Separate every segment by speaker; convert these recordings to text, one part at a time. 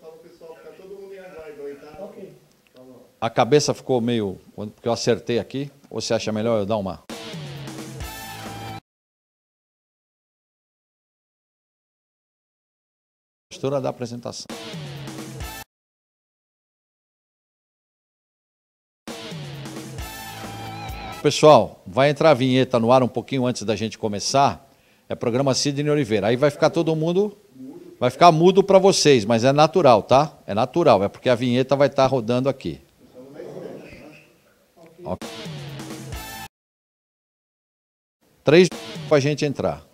Speaker 1: Tá?
Speaker 2: A cabeça ficou meio. Porque eu acertei aqui. Ou você acha melhor eu dar uma.
Speaker 3: Gestora da apresentação.
Speaker 2: Pessoal, vai entrar a vinheta no ar um pouquinho antes da gente começar. É programa Sidney Oliveira. Aí vai ficar todo mundo Vai ficar mudo para vocês, mas é natural, tá? É natural, é porque a vinheta vai estar tá rodando aqui. Okay. Três para a gente entrar.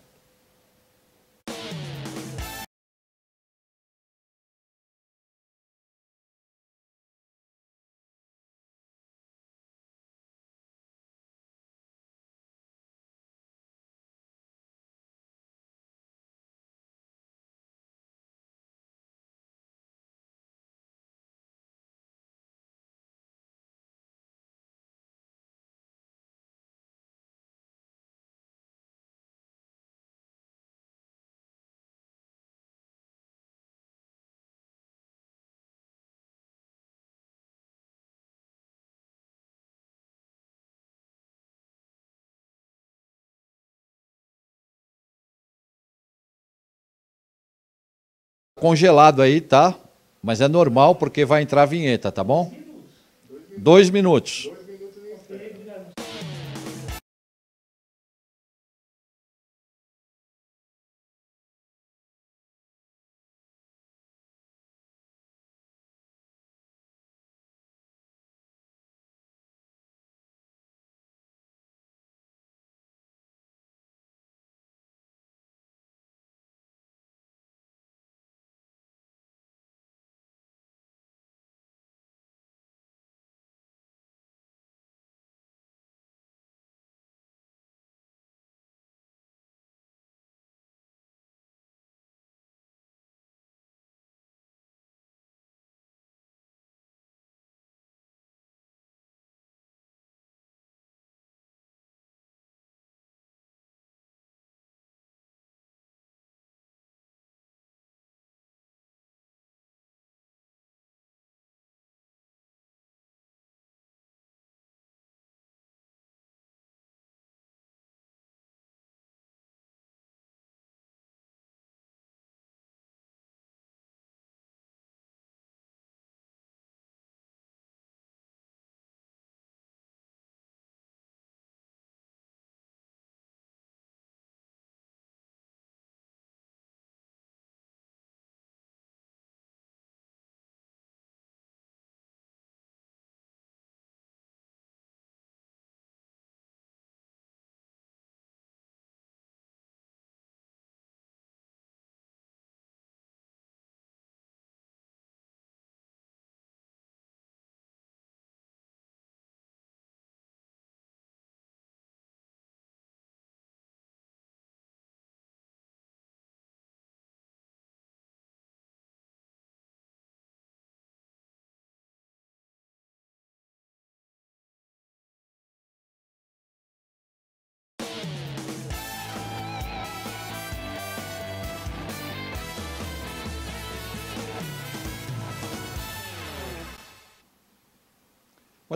Speaker 3: congelado aí, tá? Mas é
Speaker 2: normal porque vai entrar a vinheta, tá bom? Dois minutos.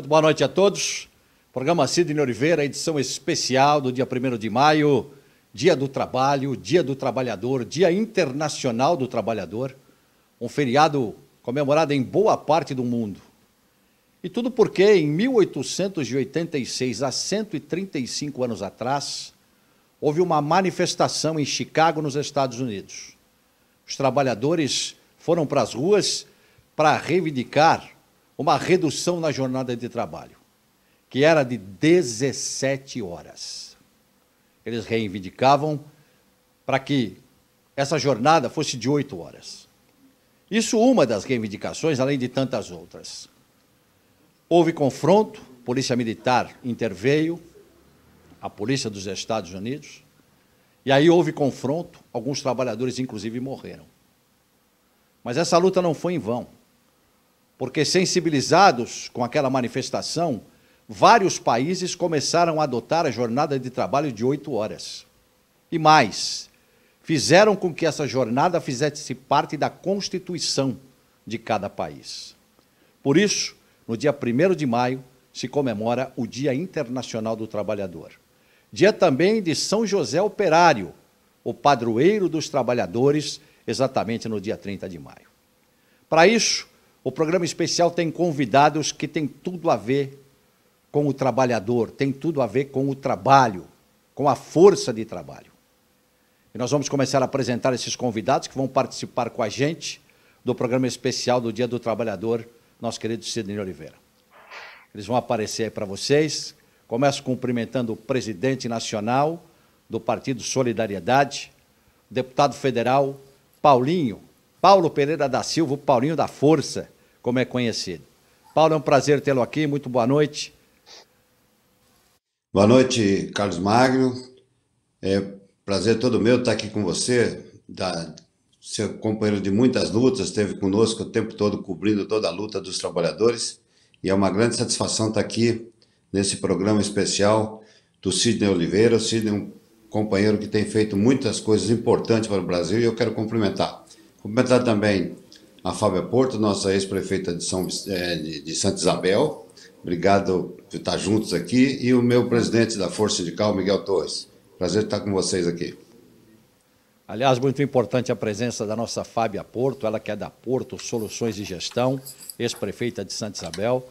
Speaker 2: Muito boa noite a todos. Programa Sidney Oliveira, edição especial do dia 1 de maio, Dia do Trabalho, Dia do Trabalhador, Dia Internacional do Trabalhador, um feriado comemorado em boa parte do mundo. E tudo porque, em 1886, há 135 anos atrás, houve uma manifestação em Chicago, nos Estados Unidos. Os trabalhadores foram para as ruas para reivindicar uma redução na jornada de trabalho, que era de 17 horas. Eles reivindicavam para que essa jornada fosse de 8 horas. Isso uma das reivindicações, além de tantas outras. Houve confronto, a polícia militar interveio, a polícia dos Estados Unidos, e aí houve confronto, alguns trabalhadores inclusive morreram. Mas essa luta não foi em vão porque sensibilizados com aquela manifestação, vários países começaram a adotar a jornada de trabalho de oito horas. E mais, fizeram com que essa jornada fizesse parte da Constituição de cada país. Por isso, no dia 1 de maio, se comemora o Dia Internacional do Trabalhador. Dia também de São José Operário, o padroeiro dos trabalhadores, exatamente no dia 30 de maio. Para isso, o programa especial tem convidados que tem tudo a ver com o trabalhador, tem tudo a ver com o trabalho, com a força de trabalho. E nós vamos começar a apresentar esses convidados que vão participar com a gente do programa especial do Dia do Trabalhador, nosso querido Sidney Oliveira. Eles vão aparecer aí para vocês. Começo cumprimentando o presidente nacional do Partido Solidariedade, deputado federal Paulinho Paulo Pereira da Silva, o Paulinho da Força, como é conhecido. Paulo, é um prazer tê-lo aqui, muito boa noite.
Speaker 4: Boa noite, Carlos Magno. É prazer todo meu estar aqui com você, da, seu companheiro de muitas lutas, esteve conosco o tempo todo cobrindo toda a luta dos trabalhadores. E é uma grande satisfação estar aqui nesse programa especial do Sidney Oliveira. O Sidney é um companheiro que tem feito muitas coisas importantes para o Brasil e eu quero cumprimentar. Cumprimentar também a Fábia Porto, nossa ex-prefeita de, São, eh, de Santa Isabel. Obrigado por estar juntos aqui. E o meu presidente da Força Sindical, Miguel Torres. Prazer estar com vocês aqui.
Speaker 2: Aliás, muito importante a presença da nossa Fábia Porto, ela que é da Porto Soluções de Gestão, ex-prefeita de Santa Isabel.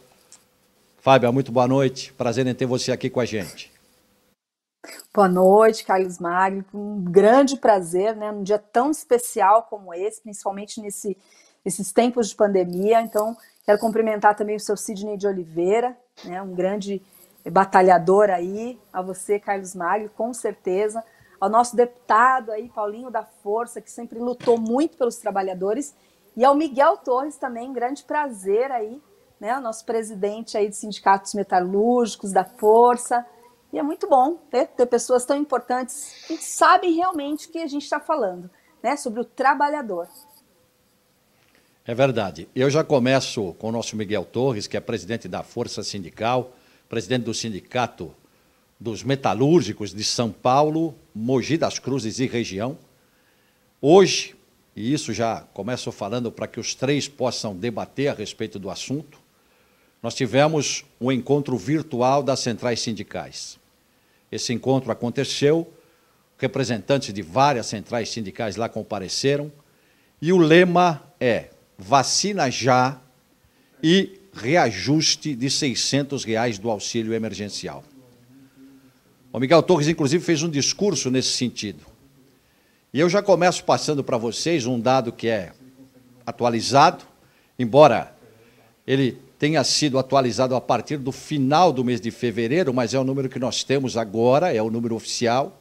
Speaker 2: Fábia, muito boa noite. Prazer em ter você aqui com a gente.
Speaker 1: Boa noite, Carlos Magno. Um grande prazer, né? Num dia tão especial como esse, principalmente nesse, nesses tempos de pandemia. Então, quero cumprimentar também o seu Sidney de Oliveira, né? Um grande batalhador aí, a você, Carlos Magno, com certeza. Ao nosso deputado aí, Paulinho da Força, que sempre lutou muito pelos trabalhadores. E ao Miguel Torres também, um grande prazer aí, né? O nosso presidente aí de sindicatos metalúrgicos, da Força. E é muito bom né, ter pessoas tão importantes que sabem realmente o que a gente está falando, né, sobre o trabalhador.
Speaker 2: É verdade. Eu já começo com o nosso Miguel Torres, que é presidente da Força Sindical, presidente do Sindicato dos Metalúrgicos de São Paulo, Mogi das Cruzes e região. Hoje, e isso já começo falando para que os três possam debater a respeito do assunto, nós tivemos um encontro virtual das centrais sindicais. Esse encontro aconteceu, representantes de várias centrais sindicais lá compareceram, e o lema é vacina já e reajuste de R$ 600 reais do auxílio emergencial. O Miguel Torres, inclusive, fez um discurso nesse sentido. E eu já começo passando para vocês um dado que é atualizado, embora ele tenha sido atualizado a partir do final do mês de fevereiro, mas é o número que nós temos agora, é o número oficial,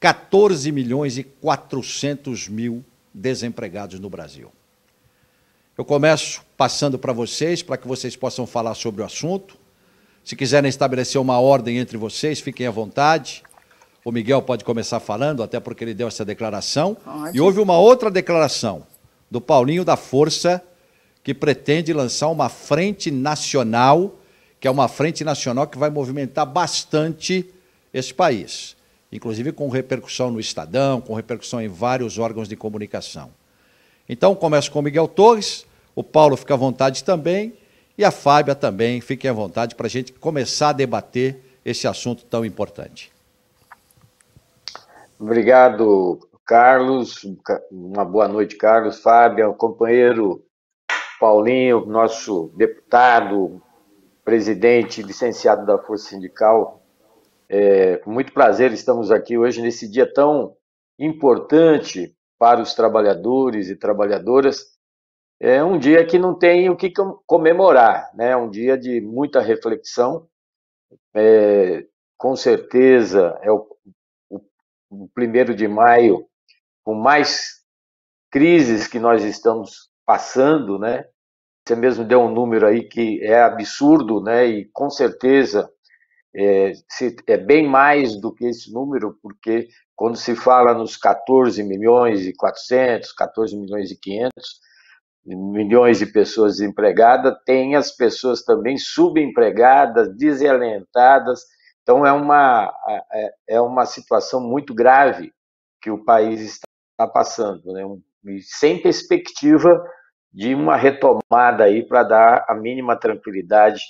Speaker 2: 14 milhões e 400 mil desempregados no Brasil. Eu começo passando para vocês, para que vocês possam falar sobre o assunto. Se quiserem estabelecer uma ordem entre vocês, fiquem à vontade. O Miguel pode começar falando, até porque ele deu essa declaração. Pode. E houve uma outra declaração do Paulinho da Força, que pretende lançar uma frente nacional, que é uma frente nacional que vai movimentar bastante esse país, inclusive com repercussão no Estadão, com repercussão em vários órgãos de comunicação. Então, começo com o Miguel Torres, o Paulo fica à vontade também, e a Fábia também, fiquem à vontade para a gente começar a debater esse assunto tão importante.
Speaker 3: Obrigado, Carlos. Uma boa noite, Carlos, Fábia, companheiro Paulinho, nosso deputado, presidente, licenciado da Força Sindical. É, com muito prazer estamos aqui hoje nesse dia tão importante para os trabalhadores e trabalhadoras. É um dia que não tem o que comemorar, né? É um dia de muita reflexão. É, com certeza é o, o, o primeiro de maio com mais crises que nós estamos passando, né? Você mesmo deu um número aí que é absurdo, né? E com certeza é, se, é bem mais do que esse número, porque quando se fala nos 14 milhões e 400, 14 milhões e 500 milhões de pessoas desempregadas, tem as pessoas também subempregadas, desalentadas. Então é uma é, é uma situação muito grave que o país está passando, né? Um sem perspectiva de uma retomada aí para dar a mínima tranquilidade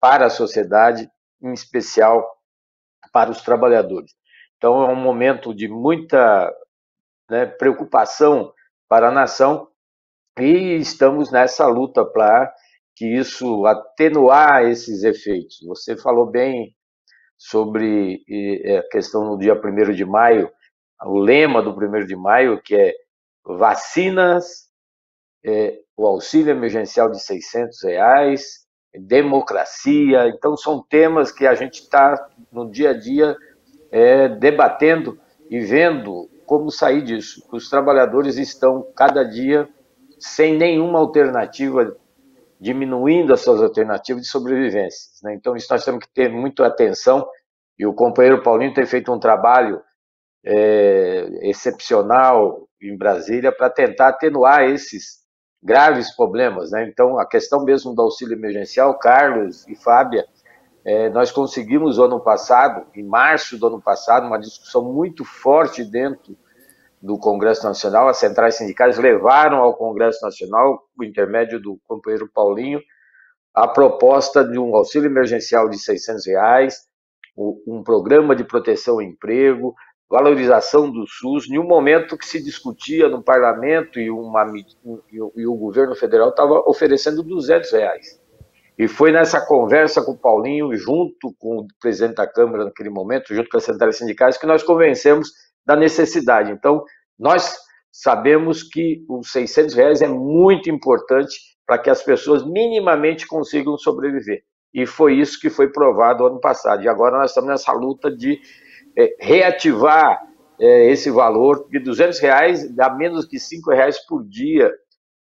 Speaker 3: para a sociedade, em especial para os trabalhadores. Então é um momento de muita né, preocupação para a nação e estamos nessa luta para que isso atenuar esses efeitos. Você falou bem sobre eh, a questão do dia 1 de maio, o lema do 1 de maio, que é vacinas, é, o auxílio emergencial de 600 reais, democracia. Então, são temas que a gente está, no dia a dia, é, debatendo e vendo como sair disso. Os trabalhadores estão, cada dia, sem nenhuma alternativa, diminuindo as suas alternativas de sobrevivência. Né? Então, isso nós temos que ter muita atenção. E o companheiro Paulinho tem feito um trabalho é, excepcional, em Brasília para tentar atenuar esses graves problemas. Né? Então, a questão mesmo do auxílio emergencial, Carlos e Fábia, é, nós conseguimos ano passado, em março do ano passado, uma discussão muito forte dentro do Congresso Nacional. As centrais sindicais levaram ao Congresso Nacional, por intermédio do companheiro Paulinho, a proposta de um auxílio emergencial de 600 reais, um programa de proteção ao emprego, valorização do SUS, em um momento que se discutia no parlamento e, uma, e o governo federal estava oferecendo 200 reais. E foi nessa conversa com o Paulinho, junto com o presidente da Câmara naquele momento, junto com as centrais sindicais, que nós convencemos da necessidade. Então, nós sabemos que os 600 reais é muito importante para que as pessoas minimamente consigam sobreviver. E foi isso que foi provado ano passado. E agora nós estamos nessa luta de é, reativar é, esse valor, de 200 reais dá menos que 5 reais por dia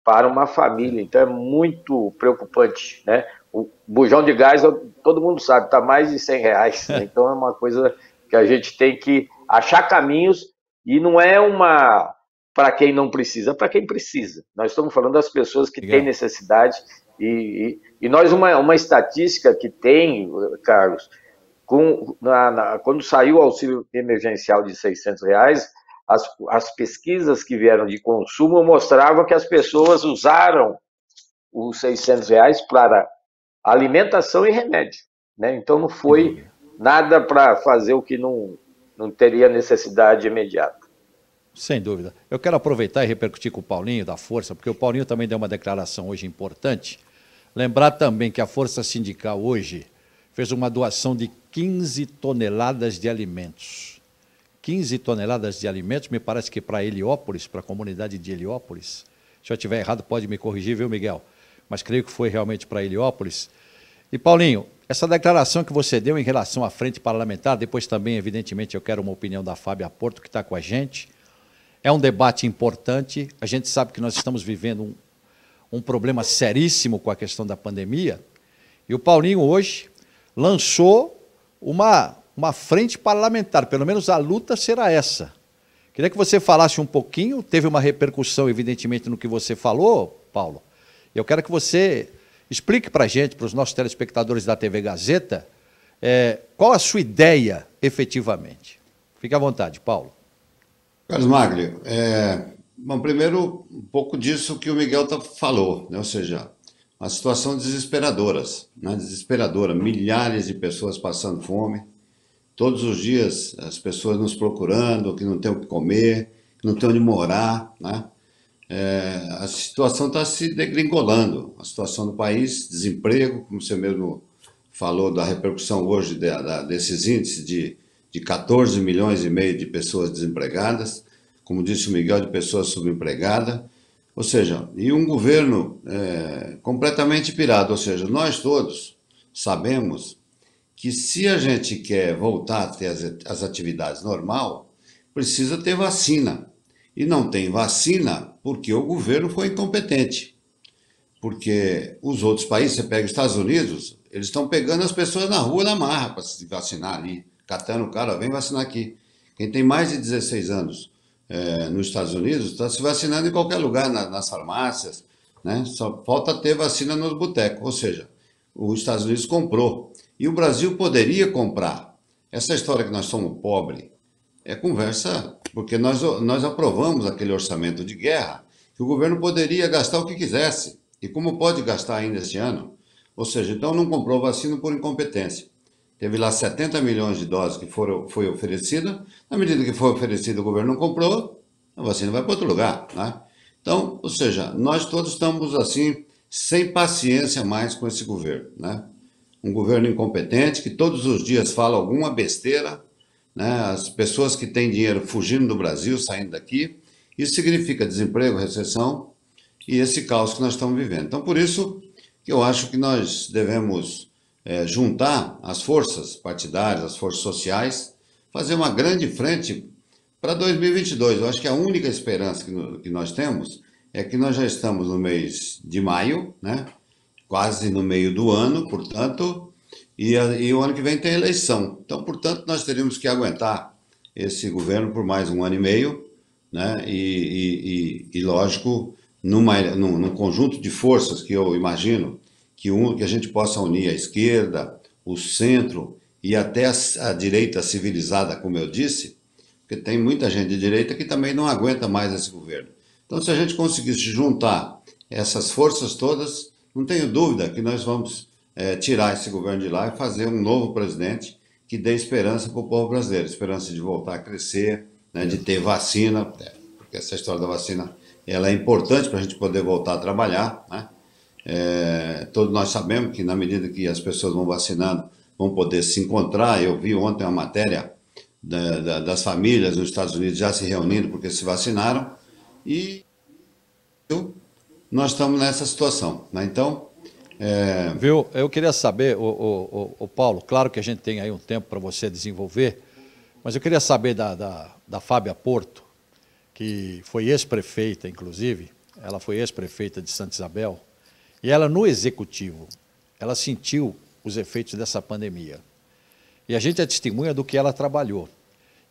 Speaker 3: para uma família, então é muito preocupante, né? O bujão de gás, todo mundo sabe, está mais de 100 reais, né? então é uma coisa que a gente tem que achar caminhos e não é uma para quem não precisa, é para quem precisa. Nós estamos falando das pessoas que Legal. têm necessidade e, e, e, nós, uma, uma estatística que tem, Carlos, com, na, na, quando saiu o auxílio emergencial de 600 reais, as, as pesquisas que vieram de consumo mostravam que as pessoas usaram os 600 reais para alimentação e remédio. Né? Então não foi nada para fazer o que não, não teria necessidade imediata.
Speaker 2: Sem dúvida. Eu quero aproveitar e repercutir com o Paulinho da Força, porque o Paulinho também deu uma declaração hoje importante. Lembrar também que a Força Sindical hoje fez uma doação de 15 toneladas de alimentos. 15 toneladas de alimentos, me parece que para Heliópolis, para a comunidade de Heliópolis. Se eu estiver errado, pode me corrigir, viu, Miguel? Mas creio que foi realmente para Heliópolis. E, Paulinho, essa declaração que você deu em relação à frente parlamentar, depois também, evidentemente, eu quero uma opinião da Fábia Porto, que está com a gente. É um debate importante. A gente sabe que nós estamos vivendo um, um problema seríssimo com a questão da pandemia. E o Paulinho, hoje, lançou uma, uma frente parlamentar, pelo menos a luta será essa. Queria que você falasse um pouquinho, teve uma repercussão, evidentemente, no que você falou, Paulo. Eu quero que você explique para a gente, para os nossos telespectadores da TV Gazeta, é, qual a sua ideia efetivamente. Fique à vontade, Paulo.
Speaker 4: Carlos Magno é, bom, primeiro um pouco disso que o Miguel tá, falou, né? ou seja, a situação desesperadoras, né? desesperadora, milhares de pessoas passando fome, todos os dias as pessoas nos procurando, que não tem o que comer, que não tem onde morar, né? É, a situação está se degringolando, a situação do país, desemprego, como você mesmo falou da repercussão hoje de, da, desses índices de, de 14 milhões e meio de pessoas desempregadas, como disse o Miguel, de pessoas subempregadas, ou seja, e um governo é, completamente pirado. Ou seja, nós todos sabemos que se a gente quer voltar a ter as, as atividades normal, precisa ter vacina. E não tem vacina porque o governo foi incompetente. Porque os outros países, você pega os Estados Unidos, eles estão pegando as pessoas na rua na marra para se vacinar ali, catando o cara, vem vacinar aqui. Quem tem mais de 16 anos é, nos Estados Unidos, está se vacinando em qualquer lugar, na, nas farmácias, né? Só falta ter vacina nos botecos, ou seja, os Estados Unidos comprou e o Brasil poderia comprar. Essa história que nós somos pobres é conversa, porque nós, nós aprovamos aquele orçamento de guerra que o governo poderia gastar o que quisesse. E como pode gastar ainda esse ano? Ou seja, então não comprou vacina por incompetência. Teve lá 70 milhões de doses que foram, foi oferecida. Na medida que foi oferecida, o governo não comprou, a vacina vai para outro lugar. Né? Então, ou seja, nós todos estamos assim, sem paciência mais com esse governo. Né? Um governo incompetente que todos os dias fala alguma besteira, né? as pessoas que têm dinheiro fugindo do Brasil, saindo daqui. Isso significa desemprego, recessão e esse caos que nós estamos vivendo. Então, por isso que eu acho que nós devemos é, juntar as forças partidárias, as forças sociais, fazer uma grande frente para 2022. Eu acho que a única esperança que, no, que nós temos é que nós já estamos no mês de maio, né? quase no meio do ano, portanto, e, a, e o ano que vem tem eleição. Então, portanto, nós teríamos que aguentar esse governo por mais um ano e meio, né? e, e, e lógico, numa, num, num conjunto de forças que eu imagino que, um, que a gente possa unir a esquerda, o centro e até a, a direita civilizada, como eu disse, porque tem muita gente de direita que também não aguenta mais esse governo. Então, se a gente conseguisse juntar essas forças todas, não tenho dúvida que nós vamos é, tirar esse governo de lá e fazer um novo presidente que dê esperança para o povo brasileiro, esperança de voltar a crescer, né, de ter vacina, é, porque essa história da vacina ela é importante para a gente poder voltar a trabalhar, né? É, todos nós sabemos que na medida que as pessoas vão vacinando, vão poder se encontrar. Eu vi ontem uma matéria da, da, das famílias nos Estados Unidos já se reunindo porque se vacinaram e nós estamos nessa situação. Né? Então,
Speaker 2: é... Viu? Eu queria saber, o, o, o, Paulo, claro que a gente tem aí um tempo para você desenvolver, mas eu queria saber da, da, da Fábia Porto, que foi ex-prefeita, inclusive, ela foi ex-prefeita de Santa Isabel, e ela, no executivo, ela sentiu os efeitos dessa pandemia. E a gente é testemunha do que ela trabalhou.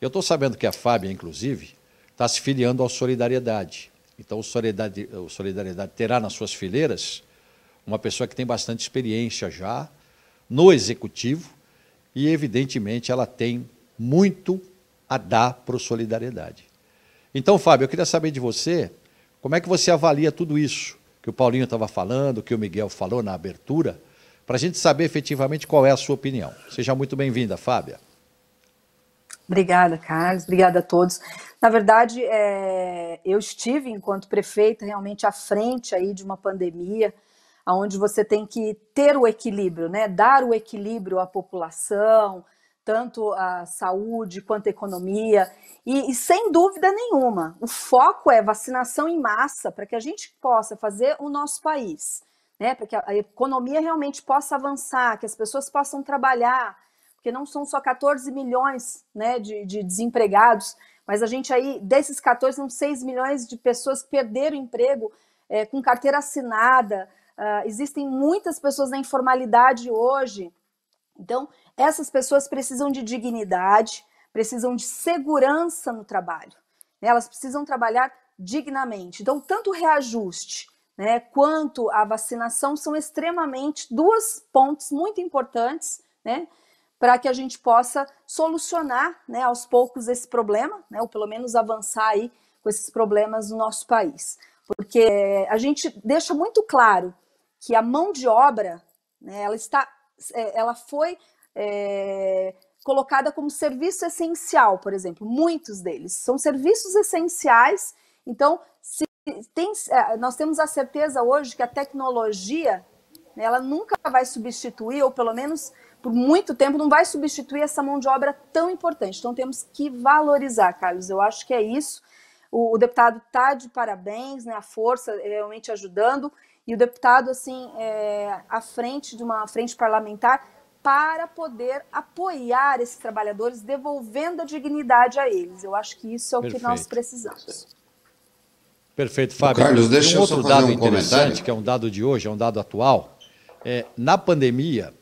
Speaker 2: Eu estou sabendo que a Fábia, inclusive, está se filiando ao Solidariedade. Então, o Solidariedade, o Solidariedade terá nas suas fileiras uma pessoa que tem bastante experiência já no executivo e, evidentemente, ela tem muito a dar para o Solidariedade. Então, Fábio, eu queria saber de você como é que você avalia tudo isso que o Paulinho estava falando, que o Miguel falou na abertura, para a gente saber efetivamente qual é a sua opinião. Seja muito bem-vinda, Fábia.
Speaker 1: Obrigada, Carlos. Obrigada a todos. Na verdade, é, eu estive, enquanto prefeita, realmente à frente aí de uma pandemia, onde você tem que ter o equilíbrio, né? dar o equilíbrio à população, tanto a saúde quanto a economia. E, e, sem dúvida nenhuma, o foco é vacinação em massa para que a gente possa fazer o nosso país, né? Para que a, a economia realmente possa avançar, que as pessoas possam trabalhar, porque não são só 14 milhões né, de, de desempregados, mas a gente aí, desses 14, são 6 milhões de pessoas que perderam emprego é, com carteira assinada. Uh, existem muitas pessoas na informalidade hoje. Então, essas pessoas precisam de dignidade, precisam de segurança no trabalho. Né? Elas precisam trabalhar dignamente. Então, tanto o reajuste né, quanto a vacinação são extremamente duas pontos muito importantes né, para que a gente possa solucionar né, aos poucos esse problema, né, ou pelo menos avançar aí com esses problemas no nosso país. Porque a gente deixa muito claro que a mão de obra, né, ela está, é, ela foi é, colocada como serviço essencial, por exemplo. Muitos deles são serviços essenciais. Então, se tem, eh, nós temos a certeza hoje que a tecnologia né, ela nunca vai substituir, ou pelo menos por muito tempo, não vai substituir essa mão de obra tão importante. Então, temos que valorizar, Carlos. Eu acho que é isso. O, o deputado está de parabéns, né, a força eh, realmente ajudando. E o deputado, assim, é, à frente de uma frente parlamentar, para poder apoiar esses trabalhadores, devolvendo a dignidade a eles. Eu acho que isso é o Perfeito. que nós precisamos.
Speaker 2: Perfeito, Fábio. Carlos, deixa um outro dado um interessante, comentário. que é um dado de hoje, é um dado atual. É, na pandemia,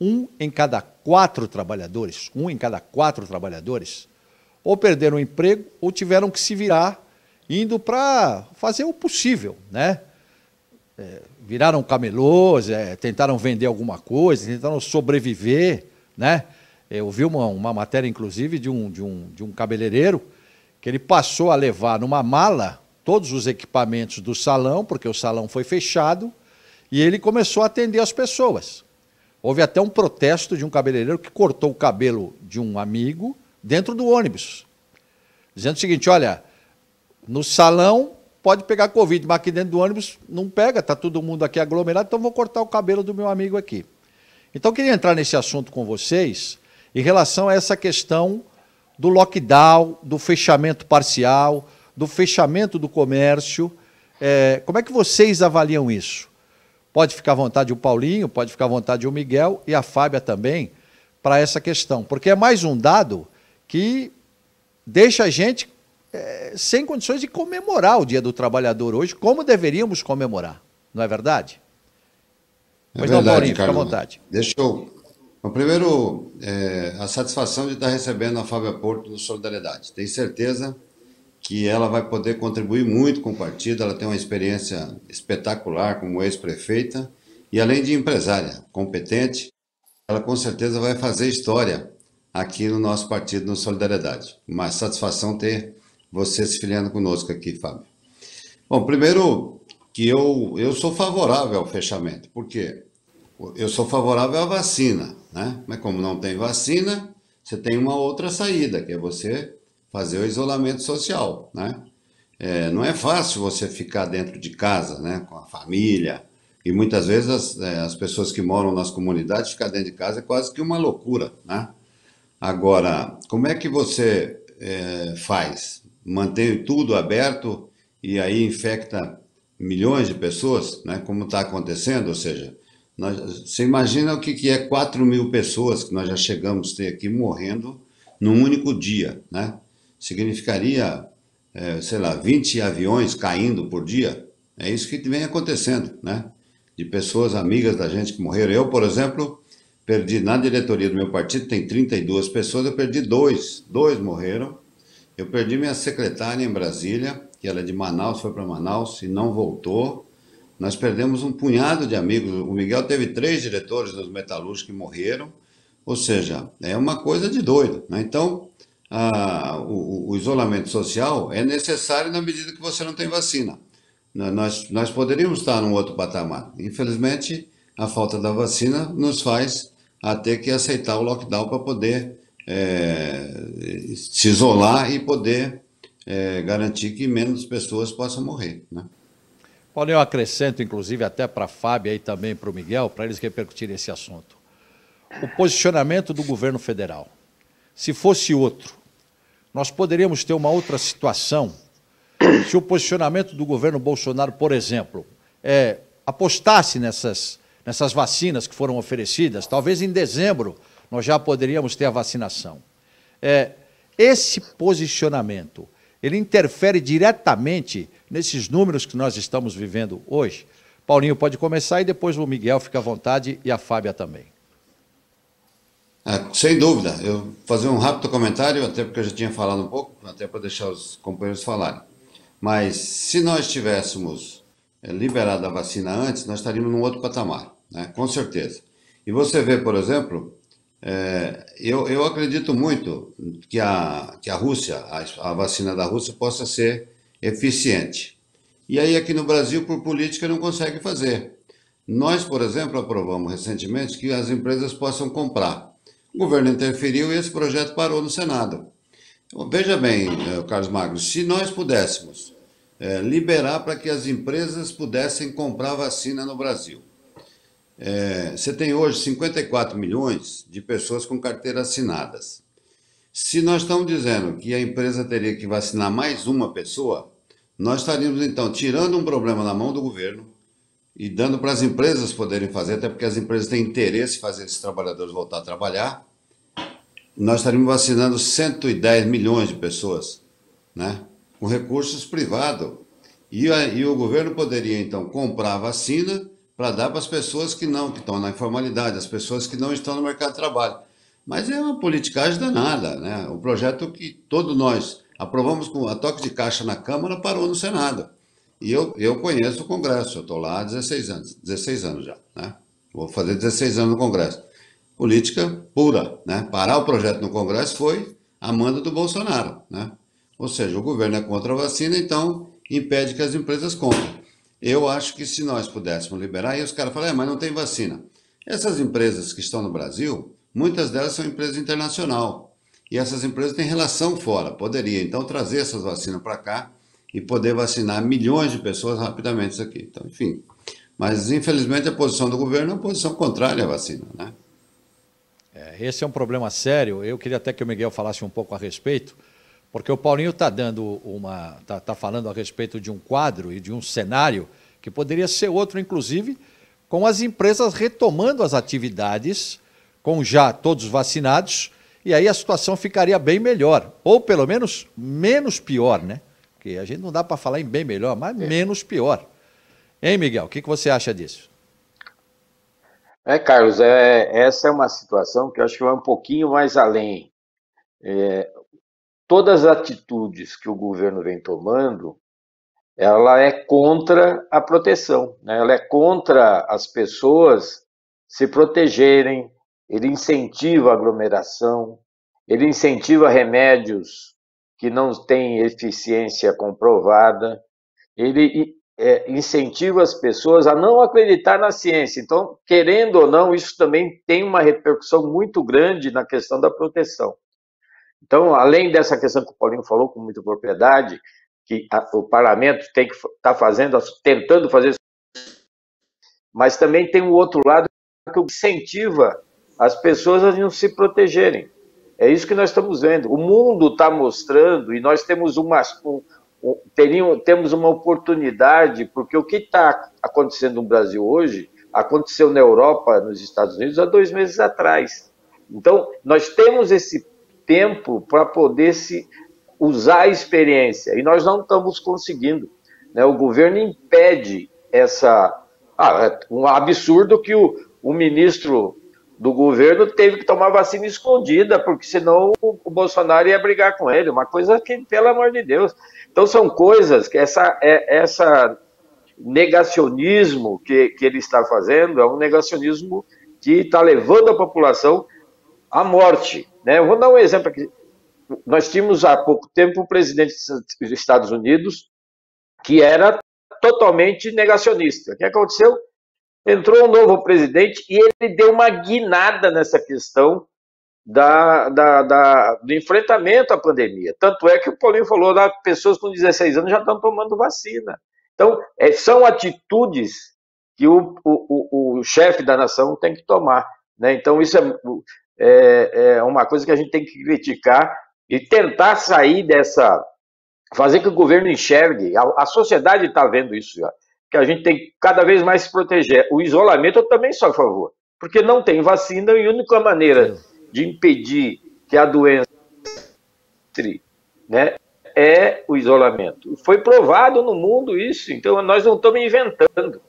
Speaker 2: um em cada quatro trabalhadores, um em cada quatro trabalhadores, ou perderam o emprego ou tiveram que se virar indo para fazer o possível, né? É, viraram camelôs, é, tentaram vender alguma coisa, tentaram sobreviver, né? Eu vi uma, uma matéria, inclusive, de um, de, um, de um cabeleireiro que ele passou a levar numa mala todos os equipamentos do salão, porque o salão foi fechado, e ele começou a atender as pessoas. Houve até um protesto de um cabeleireiro que cortou o cabelo de um amigo dentro do ônibus, dizendo o seguinte: olha, no salão pode pegar Covid, mas aqui dentro do ônibus não pega, está todo mundo aqui aglomerado, então vou cortar o cabelo do meu amigo aqui. Então, eu queria entrar nesse assunto com vocês em relação a essa questão do lockdown, do fechamento parcial, do fechamento do comércio. É, como é que vocês avaliam isso? Pode ficar à vontade o Paulinho, pode ficar à vontade o Miguel e a Fábia também para essa questão, porque é mais um dado que deixa a gente é, sem condições de comemorar o Dia do Trabalhador hoje, como deveríamos comemorar, não é verdade?
Speaker 4: É pois verdade, não, Paulinho, Carlos, fica à vontade. Deixa eu. Bom, primeiro, é, a satisfação de estar recebendo a Fábia Porto no Solidariedade. Tenho certeza que ela vai poder contribuir muito com o partido, ela tem uma experiência espetacular como ex-prefeita e, além de empresária competente, ela com certeza vai fazer história aqui no nosso partido no Solidariedade. Uma satisfação ter você se filiando conosco aqui, Fábio. Bom, primeiro que eu, eu sou favorável ao fechamento, porque eu sou favorável à vacina, né? Mas como não tem vacina, você tem uma outra saída, que é você fazer o isolamento social, né? É, não é fácil você ficar dentro de casa, né? Com a família, e muitas vezes as, é, as, pessoas que moram nas comunidades ficar dentro de casa é quase que uma loucura, né? Agora, como é que você é, faz? mantém tudo aberto e aí infecta milhões de pessoas, né, como está acontecendo, ou seja, nós, você imagina o que, que é 4 mil pessoas que nós já chegamos a ter aqui morrendo num único dia, né? Significaria, é, sei lá, 20 aviões caindo por dia, é isso que vem acontecendo, né? De pessoas amigas da gente que morreram. Eu, por exemplo, perdi na diretoria do meu partido, tem 32 pessoas, eu perdi dois, dois morreram, eu perdi minha secretária em Brasília, que ela é de Manaus, foi para Manaus e não voltou. Nós perdemos um punhado de amigos. O Miguel teve três diretores dos metalúrgicos que morreram. Ou seja, é uma coisa de doido. Né? Então, a, o, o, isolamento social é necessário na medida que você não tem vacina. Nós, nós poderíamos estar num outro patamar. Infelizmente, a falta da vacina nos faz a ter que aceitar o lockdown para poder é, se isolar e poder é, garantir que menos pessoas possam morrer. Né?
Speaker 2: Paulo, eu acrescento, inclusive, até para a Fábio e também para o Miguel, para eles repercutirem esse assunto. O posicionamento do governo federal. Se fosse outro, nós poderíamos ter uma outra situação se o posicionamento do governo Bolsonaro, por exemplo, é, apostasse nessas, nessas vacinas que foram oferecidas, talvez em dezembro nós já poderíamos ter a vacinação. É, esse posicionamento, ele interfere diretamente nesses números que nós estamos vivendo hoje. Paulinho pode começar e depois o Miguel fica à vontade e a Fábia
Speaker 4: também. É, sem dúvida. Eu vou fazer um rápido comentário, até porque eu já tinha falado um pouco, até para deixar os companheiros falarem. Mas se nós tivéssemos é, liberado a vacina antes, nós estaríamos num outro patamar, né? com certeza. E você vê, por exemplo, é, eu, eu acredito muito que a, que a Rússia, a, a vacina da Rússia, possa ser eficiente. E aí, aqui no Brasil, por política, não consegue fazer. Nós, por exemplo, aprovamos recentemente que as empresas possam comprar. O governo interferiu e esse projeto parou no Senado. Então, veja bem, é, Carlos Magno, se nós pudéssemos é, liberar para que as empresas pudessem comprar vacina no Brasil, é, você tem hoje 54 milhões de pessoas com carteira assinadas. Se nós estamos dizendo que a empresa teria que vacinar mais uma pessoa, nós estaríamos então tirando um problema na mão do governo e dando para as empresas poderem fazer, até porque as empresas têm interesse em fazer esses trabalhadores voltar a trabalhar. Nós estaríamos vacinando 110 milhões de pessoas, né? Com recursos privados. E, e o governo poderia então comprar a vacina para dar para as pessoas que não, que estão na informalidade, as pessoas que não estão no mercado de trabalho. Mas é uma politicagem danada, né? O projeto que todos nós aprovamos com a toque de caixa na Câmara parou no Senado. E eu, eu conheço o Congresso, eu estou lá há 16 anos, 16 anos já, né? Vou fazer 16 anos no Congresso. Política pura, né? Parar o projeto no Congresso foi a manda do Bolsonaro, né? Ou seja, o governo é contra a vacina, então impede que as empresas comprem. Eu acho que se nós pudéssemos liberar, e os caras falam, é, mas não tem vacina. Essas empresas que estão no Brasil, muitas delas são empresas internacional. E essas empresas têm relação fora. Poderia, então, trazer essas vacinas para cá e poder vacinar milhões de pessoas rapidamente isso aqui. Então, enfim. Mas, infelizmente, a posição do governo é uma posição contrária à vacina, né?
Speaker 2: É, esse é um problema sério. Eu queria até que o Miguel falasse um pouco a respeito, porque o Paulinho está dando uma. está tá falando a respeito de um quadro e de um cenário que poderia ser outro, inclusive, com as empresas retomando as atividades, com já todos vacinados, e aí a situação ficaria bem melhor. Ou pelo menos menos pior, né? Porque a gente não dá para falar em bem melhor, mas é. menos pior. Hein, Miguel? O que, que você acha disso?
Speaker 3: É, Carlos, é, essa é uma situação que eu acho que vai um pouquinho mais além. É, todas as atitudes que o governo vem tomando, ela é contra a proteção, né? ela é contra as pessoas se protegerem, ele incentiva a aglomeração, ele incentiva remédios que não têm eficiência comprovada, ele é, incentiva as pessoas a não acreditar na ciência. Então, querendo ou não, isso também tem uma repercussão muito grande na questão da proteção. Então, além dessa questão que o Paulinho falou com muita propriedade, que a, o parlamento tem que estar tá fazendo, tentando fazer mas também tem um outro lado que incentiva as pessoas a não se protegerem. É isso que nós estamos vendo. O mundo está mostrando e nós temos uma, um, teríamos, temos uma oportunidade, porque o que está acontecendo no Brasil hoje aconteceu na Europa, nos Estados Unidos, há dois meses atrás. Então, nós temos esse tempo para poder se usar a experiência. E nós não estamos conseguindo. Né? O governo impede essa. Ah, é um absurdo que o, o ministro do governo teve que tomar vacina escondida, porque senão o Bolsonaro ia brigar com ele. Uma coisa que, pelo amor de Deus. Então, são coisas que essa, é, essa negacionismo que, que ele está fazendo é um negacionismo que está levando a população à morte. Né? Eu vou dar um exemplo aqui. Nós tínhamos há pouco tempo um presidente dos Estados Unidos que era totalmente negacionista. O que aconteceu? Entrou um novo presidente e ele deu uma guinada nessa questão da, da, da, do enfrentamento à pandemia. Tanto é que o Paulinho falou, lá, ah, pessoas com 16 anos já estão tomando vacina. Então, é, são atitudes que o, o, o, o chefe da nação tem que tomar. Né? Então, isso é, é, é uma coisa que a gente tem que criticar e tentar sair dessa. fazer que o governo enxergue. A, a sociedade está vendo isso já. Que a gente tem que cada vez mais se proteger. O isolamento eu também sou a favor, porque não tem vacina e a única maneira de impedir que a doença entre né, é o isolamento. Foi provado no mundo isso, então nós não estamos inventando.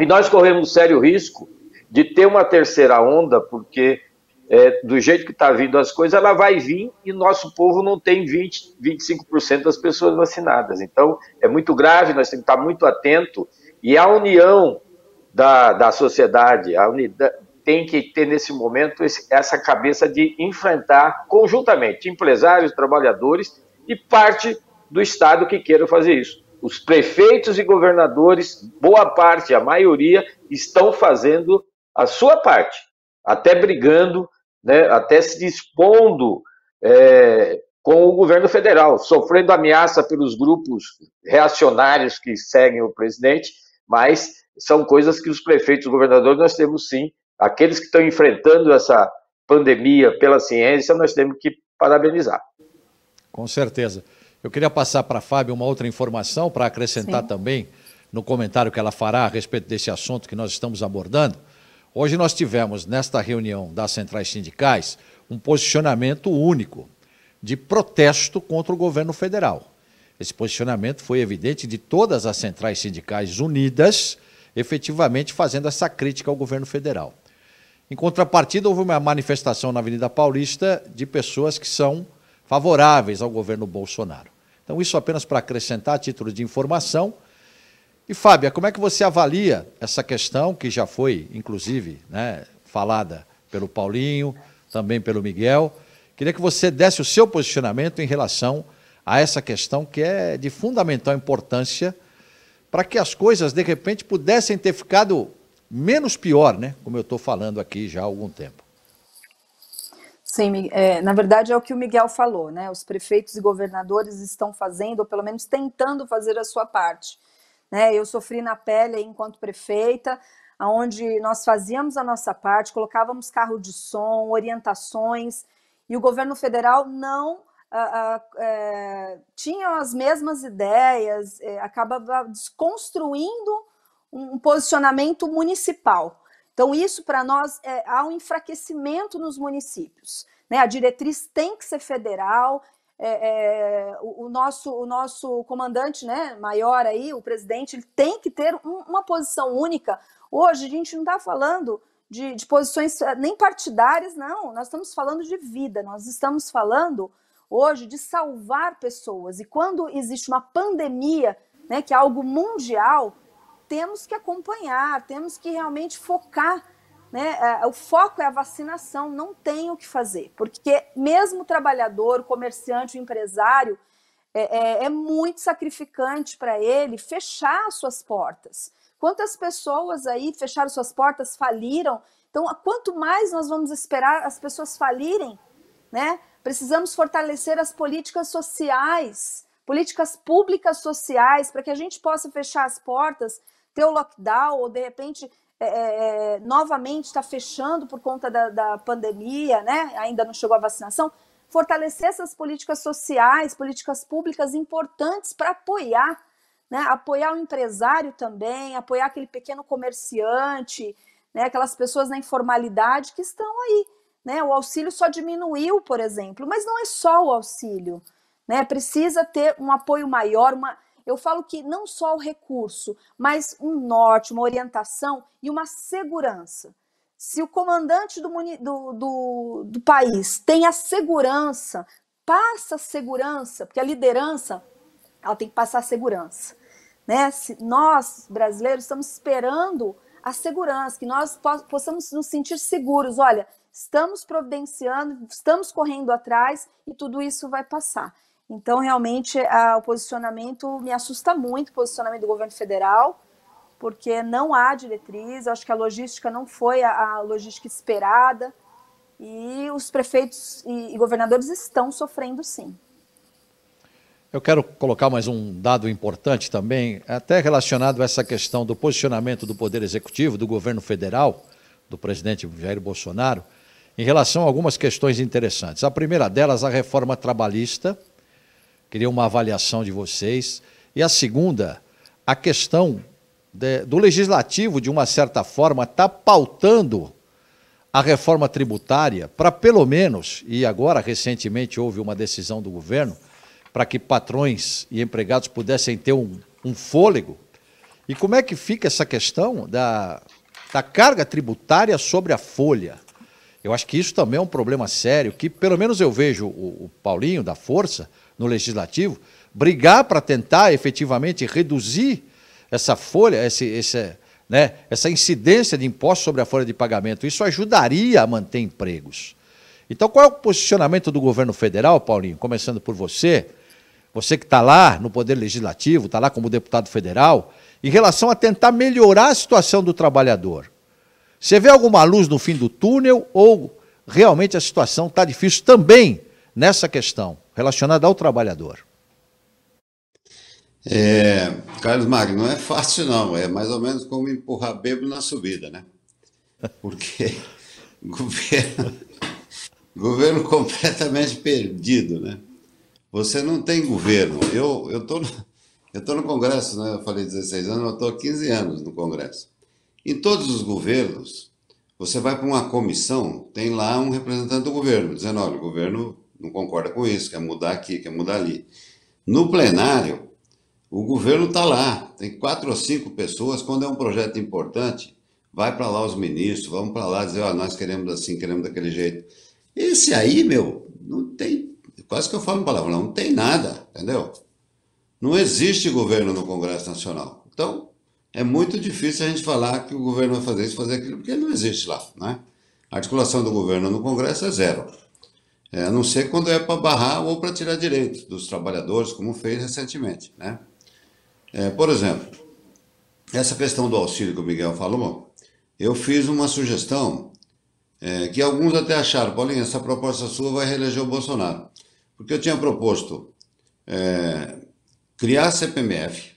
Speaker 3: E nós corremos sério risco de ter uma terceira onda, porque é, do jeito que está vindo as coisas, ela vai vir e nosso povo não tem 20, 25% das pessoas vacinadas. Então, é muito grave, nós temos que estar muito atento e a união da, da sociedade, a unidade, tem que ter nesse momento essa cabeça de enfrentar conjuntamente empresários, trabalhadores e parte do Estado que queira fazer isso. Os prefeitos e governadores, boa parte, a maioria, estão fazendo a sua parte, até brigando, né, até se dispondo é, com o governo federal, sofrendo ameaça pelos grupos reacionários que seguem o presidente, mas são coisas que os prefeitos e governadores nós temos sim, aqueles que estão enfrentando essa pandemia pela ciência, nós temos que parabenizar.
Speaker 2: Com certeza. Eu queria passar para a Fábio uma outra informação para acrescentar sim. também no comentário que ela fará a respeito desse assunto que nós estamos abordando. Hoje nós tivemos, nesta reunião das centrais sindicais, um posicionamento único de protesto contra o governo federal. Esse posicionamento foi evidente de todas as centrais sindicais unidas, efetivamente fazendo essa crítica ao governo federal. Em contrapartida, houve uma manifestação na Avenida Paulista de pessoas que são favoráveis ao governo Bolsonaro. Então, isso apenas para acrescentar a título de informação, e, Fábia, como é que você avalia essa questão que já foi, inclusive, né, falada pelo Paulinho, também pelo Miguel? Queria que você desse o seu posicionamento em relação a essa questão que é de fundamental importância para que as coisas, de repente, pudessem ter ficado menos pior, né? Como eu estou falando aqui já há algum tempo.
Speaker 1: Sim, é, na verdade é o que o Miguel falou, né? Os prefeitos e governadores estão fazendo, ou pelo menos tentando fazer a sua parte. Né? Eu sofri na pele enquanto prefeita, onde nós fazíamos a nossa parte, colocávamos carro de som, orientações, e o governo federal não é, tinha é, as mesmas ideias, é, acabava desconstruindo um, um, posicionamento municipal. Então, isso para nós é, há um enfraquecimento nos municípios. Né? A diretriz tem que ser federal é, é, o, o, nosso, o nosso comandante né, maior aí, o presidente, ele tem que ter um, uma posição única. Hoje a gente não está falando de, de, posições eh, nem partidárias, não. Nós estamos falando de vida, nós estamos falando hoje de salvar pessoas. E quando existe uma pandemia, né, que é algo mundial, temos que acompanhar, temos que realmente focar né? É, o foco é a vacinação, não tem o que fazer, porque mesmo o trabalhador, o comerciante, o empresário, é, é, é muito sacrificante para ele fechar suas portas. Quantas pessoas aí fecharam suas portas, faliram? Então, quanto mais nós vamos esperar as pessoas falirem, né? Precisamos fortalecer as políticas sociais, políticas públicas sociais, para que a gente possa fechar as portas, ter o lockdown ou de repente é, é, é, novamente está fechando por conta da, da pandemia, né? ainda não chegou a vacinação, fortalecer essas políticas sociais, políticas públicas importantes para apoiar, né? apoiar o empresário também, apoiar aquele pequeno comerciante, né? aquelas pessoas na informalidade que estão aí. Né? O auxílio só diminuiu, por exemplo, mas não é só o auxílio. Né? Precisa ter um apoio maior, uma, eu falo que não só o recurso, mas um norte, uma orientação e uma segurança. Se o comandante do, do, do, do país tem a segurança, passa a segurança, porque a liderança ela tem que passar a segurança. Né? Se nós, brasileiros, estamos esperando a segurança, que nós possamos nos sentir seguros. Olha, estamos providenciando, estamos correndo atrás e tudo isso vai passar. Então, realmente, a, o posicionamento me assusta muito, o posicionamento do governo federal, porque não há diretriz, acho que a logística não foi a, a logística esperada, e os prefeitos e, e governadores estão sofrendo sim.
Speaker 2: Eu quero colocar mais um dado importante também, até relacionado a essa questão do posicionamento do Poder Executivo, do governo federal, do presidente Jair Bolsonaro, em relação a algumas questões interessantes. A primeira delas, a reforma trabalhista, Queria uma avaliação de vocês. E a segunda, a questão de, do legislativo, de uma certa forma, está pautando a reforma tributária para, pelo menos, e agora recentemente houve uma decisão do governo, para que patrões e empregados pudessem ter um, um fôlego. E como é que fica essa questão da, da carga tributária sobre a folha? Eu acho que isso também é um problema sério, que pelo menos eu vejo o, o Paulinho da Força no legislativo, brigar para tentar efetivamente reduzir essa folha, esse, esse, né, essa incidência de impostos sobre a folha de pagamento. Isso ajudaria a manter empregos. Então, qual é o posicionamento do governo federal, Paulinho? Começando por você, você que está lá no Poder Legislativo, está lá como deputado federal, em relação a tentar melhorar a situação do trabalhador. Você vê alguma luz no fim do túnel ou realmente a situação está difícil também nessa questão? relacionada ao trabalhador?
Speaker 4: É, Carlos Magno, não é fácil não, é mais ou menos como empurrar bebo na subida, né? Porque governo, governo completamente perdido, né? Você não tem governo. Eu eu tô no, eu tô no Congresso, né? Eu falei 16 anos, eu tô há 15 anos no Congresso. Em todos os governos, você vai para uma comissão, tem lá um representante do governo, dizendo, olha, o governo não concorda com isso, quer mudar aqui, quer mudar ali. No plenário, o governo está lá, tem quatro ou cinco pessoas, quando é um projeto importante, vai para lá os ministros, vamos para lá dizer, oh, nós queremos assim, queremos daquele jeito. Esse aí, meu, não tem, quase que eu falo em palavra. não tem nada, entendeu? Não existe governo no Congresso Nacional. Então, é muito difícil a gente falar que o governo vai fazer isso, fazer aquilo, porque não existe lá, né? A articulação do governo no Congresso é zero. É, a não ser quando é para barrar ou para tirar direito dos trabalhadores, como fez recentemente. Né? É, por exemplo, essa questão do auxílio que o Miguel falou, eu fiz uma sugestão é, que alguns até acharam, Paulinho, essa proposta sua vai reeleger o Bolsonaro. Porque eu tinha proposto é, criar a CPMF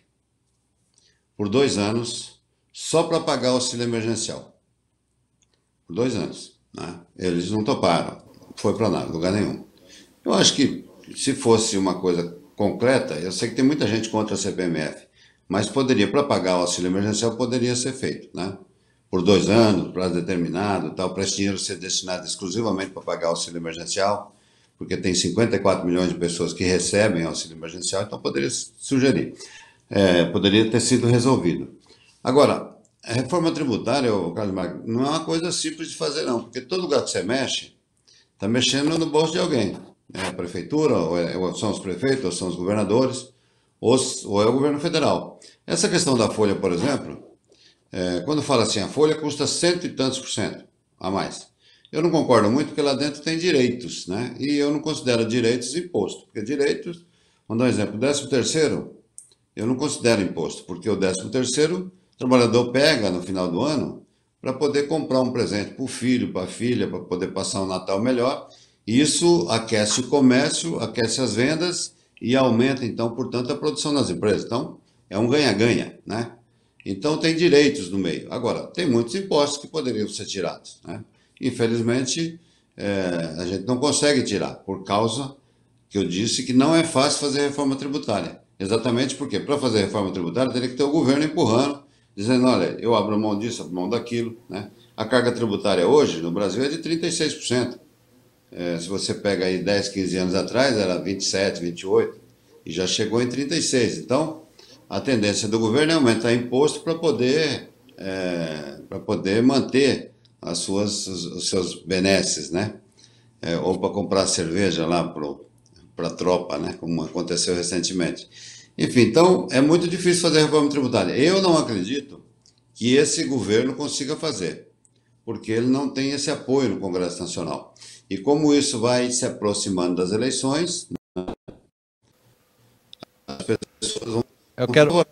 Speaker 4: por dois anos só para pagar o auxílio emergencial. Por dois anos. Né? Eles não toparam foi para nada, lugar nenhum. Eu acho que se fosse uma coisa concreta, eu sei que tem muita gente contra a CPMF, mas poderia, para pagar o auxílio emergencial, poderia ser feito, né? Por dois anos, prazo determinado, tal, para esse dinheiro ser destinado exclusivamente para pagar o auxílio emergencial, porque tem 54 milhões de pessoas que recebem auxílio emergencial, então poderia sugerir. É, poderia ter sido resolvido. Agora, a reforma tributária, o Carlos Magno, não é uma coisa simples de fazer, não, porque todo lugar que você mexe, está mexendo no bolso de alguém. É a prefeitura, ou, é, são os prefeitos, ou são os governadores, ou, ou, é o governo federal. Essa questão da folha, por exemplo, é, quando fala assim, a folha custa cento e tantos por cento a mais. Eu não concordo muito, porque lá dentro tem direitos, né? E eu não considero direitos imposto, porque direitos, vou dar um exemplo, 13 terceiro, eu não considero imposto, porque o 13 terceiro, o trabalhador pega no final do ano, para poder comprar um presente para o filho, para a filha, para poder passar um Natal melhor. Isso aquece o comércio, aquece as vendas e aumenta, então, portanto, a produção nas empresas. Então, é um ganha-ganha, né? Então, tem direitos no meio. Agora, tem muitos impostos que poderiam ser tirados, né? Infelizmente, é, a gente não consegue tirar, por causa que eu disse que não é fácil fazer reforma tributária. Exatamente porque, para fazer reforma tributária, teria que ter o governo empurrando dizendo, olha, eu abro mão disso, abro mão daquilo. Né? A carga tributária hoje no Brasil é de 36%. É, se você pega aí 10, 15 anos atrás, era 27, 28, e já chegou em 36. Então, a tendência do governo é aumentar imposto para poder, é, poder manter as suas, os seus benesses, né? É, ou para comprar cerveja lá para a tropa, né? Como aconteceu recentemente. Enfim, então é muito difícil fazer reforma tributária. Eu não acredito que esse governo consiga fazer, porque ele não tem esse apoio no Congresso Nacional. E como isso vai se aproximando das eleições, as pessoas vão. Eu quero.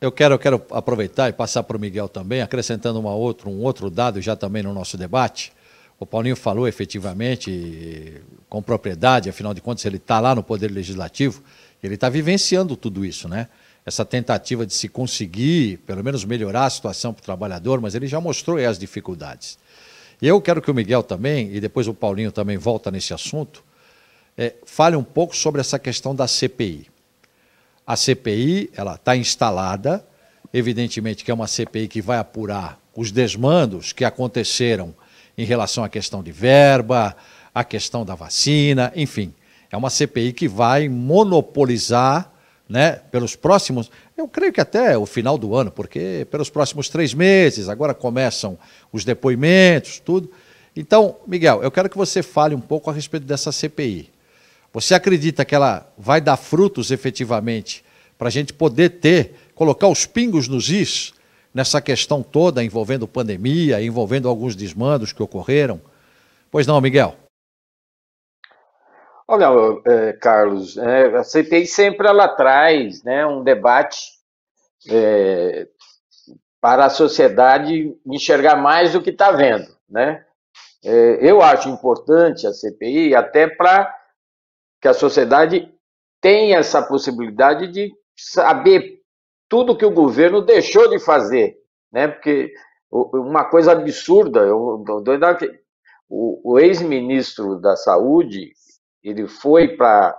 Speaker 2: Eu quero, eu quero aproveitar e passar para o Miguel também, acrescentando uma outro um outro dado já também no nosso debate. O Paulinho falou efetivamente, com propriedade, afinal de contas, ele está lá no Poder Legislativo, ele está vivenciando tudo isso, né? Essa tentativa de se conseguir, pelo menos melhorar a situação para o trabalhador, mas ele já mostrou aí as dificuldades. eu quero que o Miguel também, e depois o Paulinho também volta nesse assunto, é, fale um pouco sobre essa questão da CPI. A CPI, ela está instalada, evidentemente que é uma CPI que vai apurar os desmandos que aconteceram em relação à questão de verba, à questão da vacina, enfim. É uma CPI que vai monopolizar, né, pelos próximos, eu creio que até o final do ano, porque pelos próximos três meses, agora começam os depoimentos, tudo. Então, Miguel, eu quero que você fale um pouco a respeito dessa CPI. Você acredita que ela vai dar frutos efetivamente para a gente poder ter, colocar os pingos nos is nessa questão toda envolvendo pandemia, envolvendo alguns desmandos que ocorreram? Pois não, Miguel?
Speaker 3: Olha, é, Carlos, a é, CPI sempre ela traz né, um debate é, para a sociedade enxergar mais do que está vendo. Né? É, eu acho importante a CPI até para que a sociedade tenha essa possibilidade de saber tudo que o governo deixou de fazer. Né? Porque uma coisa absurda, eu, eu, eu, o, o ex-ministro da Saúde ele foi para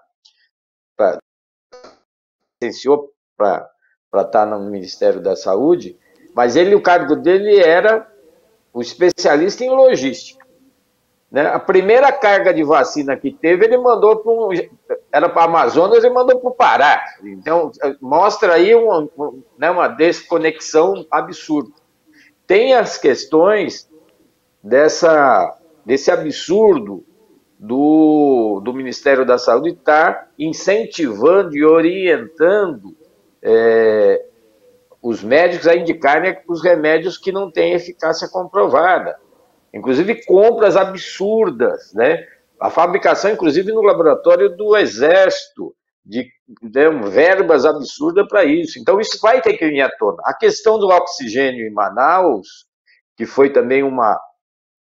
Speaker 3: licenciou para estar tá no Ministério da Saúde, mas ele o cargo dele era o especialista em logística. Né? A primeira carga de vacina que teve, ele mandou para era para Amazonas e mandou para o Pará. Então, eh, mostra aí uma, né, uma desconexão absurda. Tem as questões dessa, desse absurdo do, do Ministério da Saúde está incentivando e orientando é, os médicos a indicarem os remédios que não têm eficácia comprovada. Inclusive compras absurdas, né? A fabricação, inclusive, no laboratório do Exército, de, né, verbas absurdas para isso. Então, isso vai ter que vir à tona. A questão do oxigênio em Manaus, que foi também uma,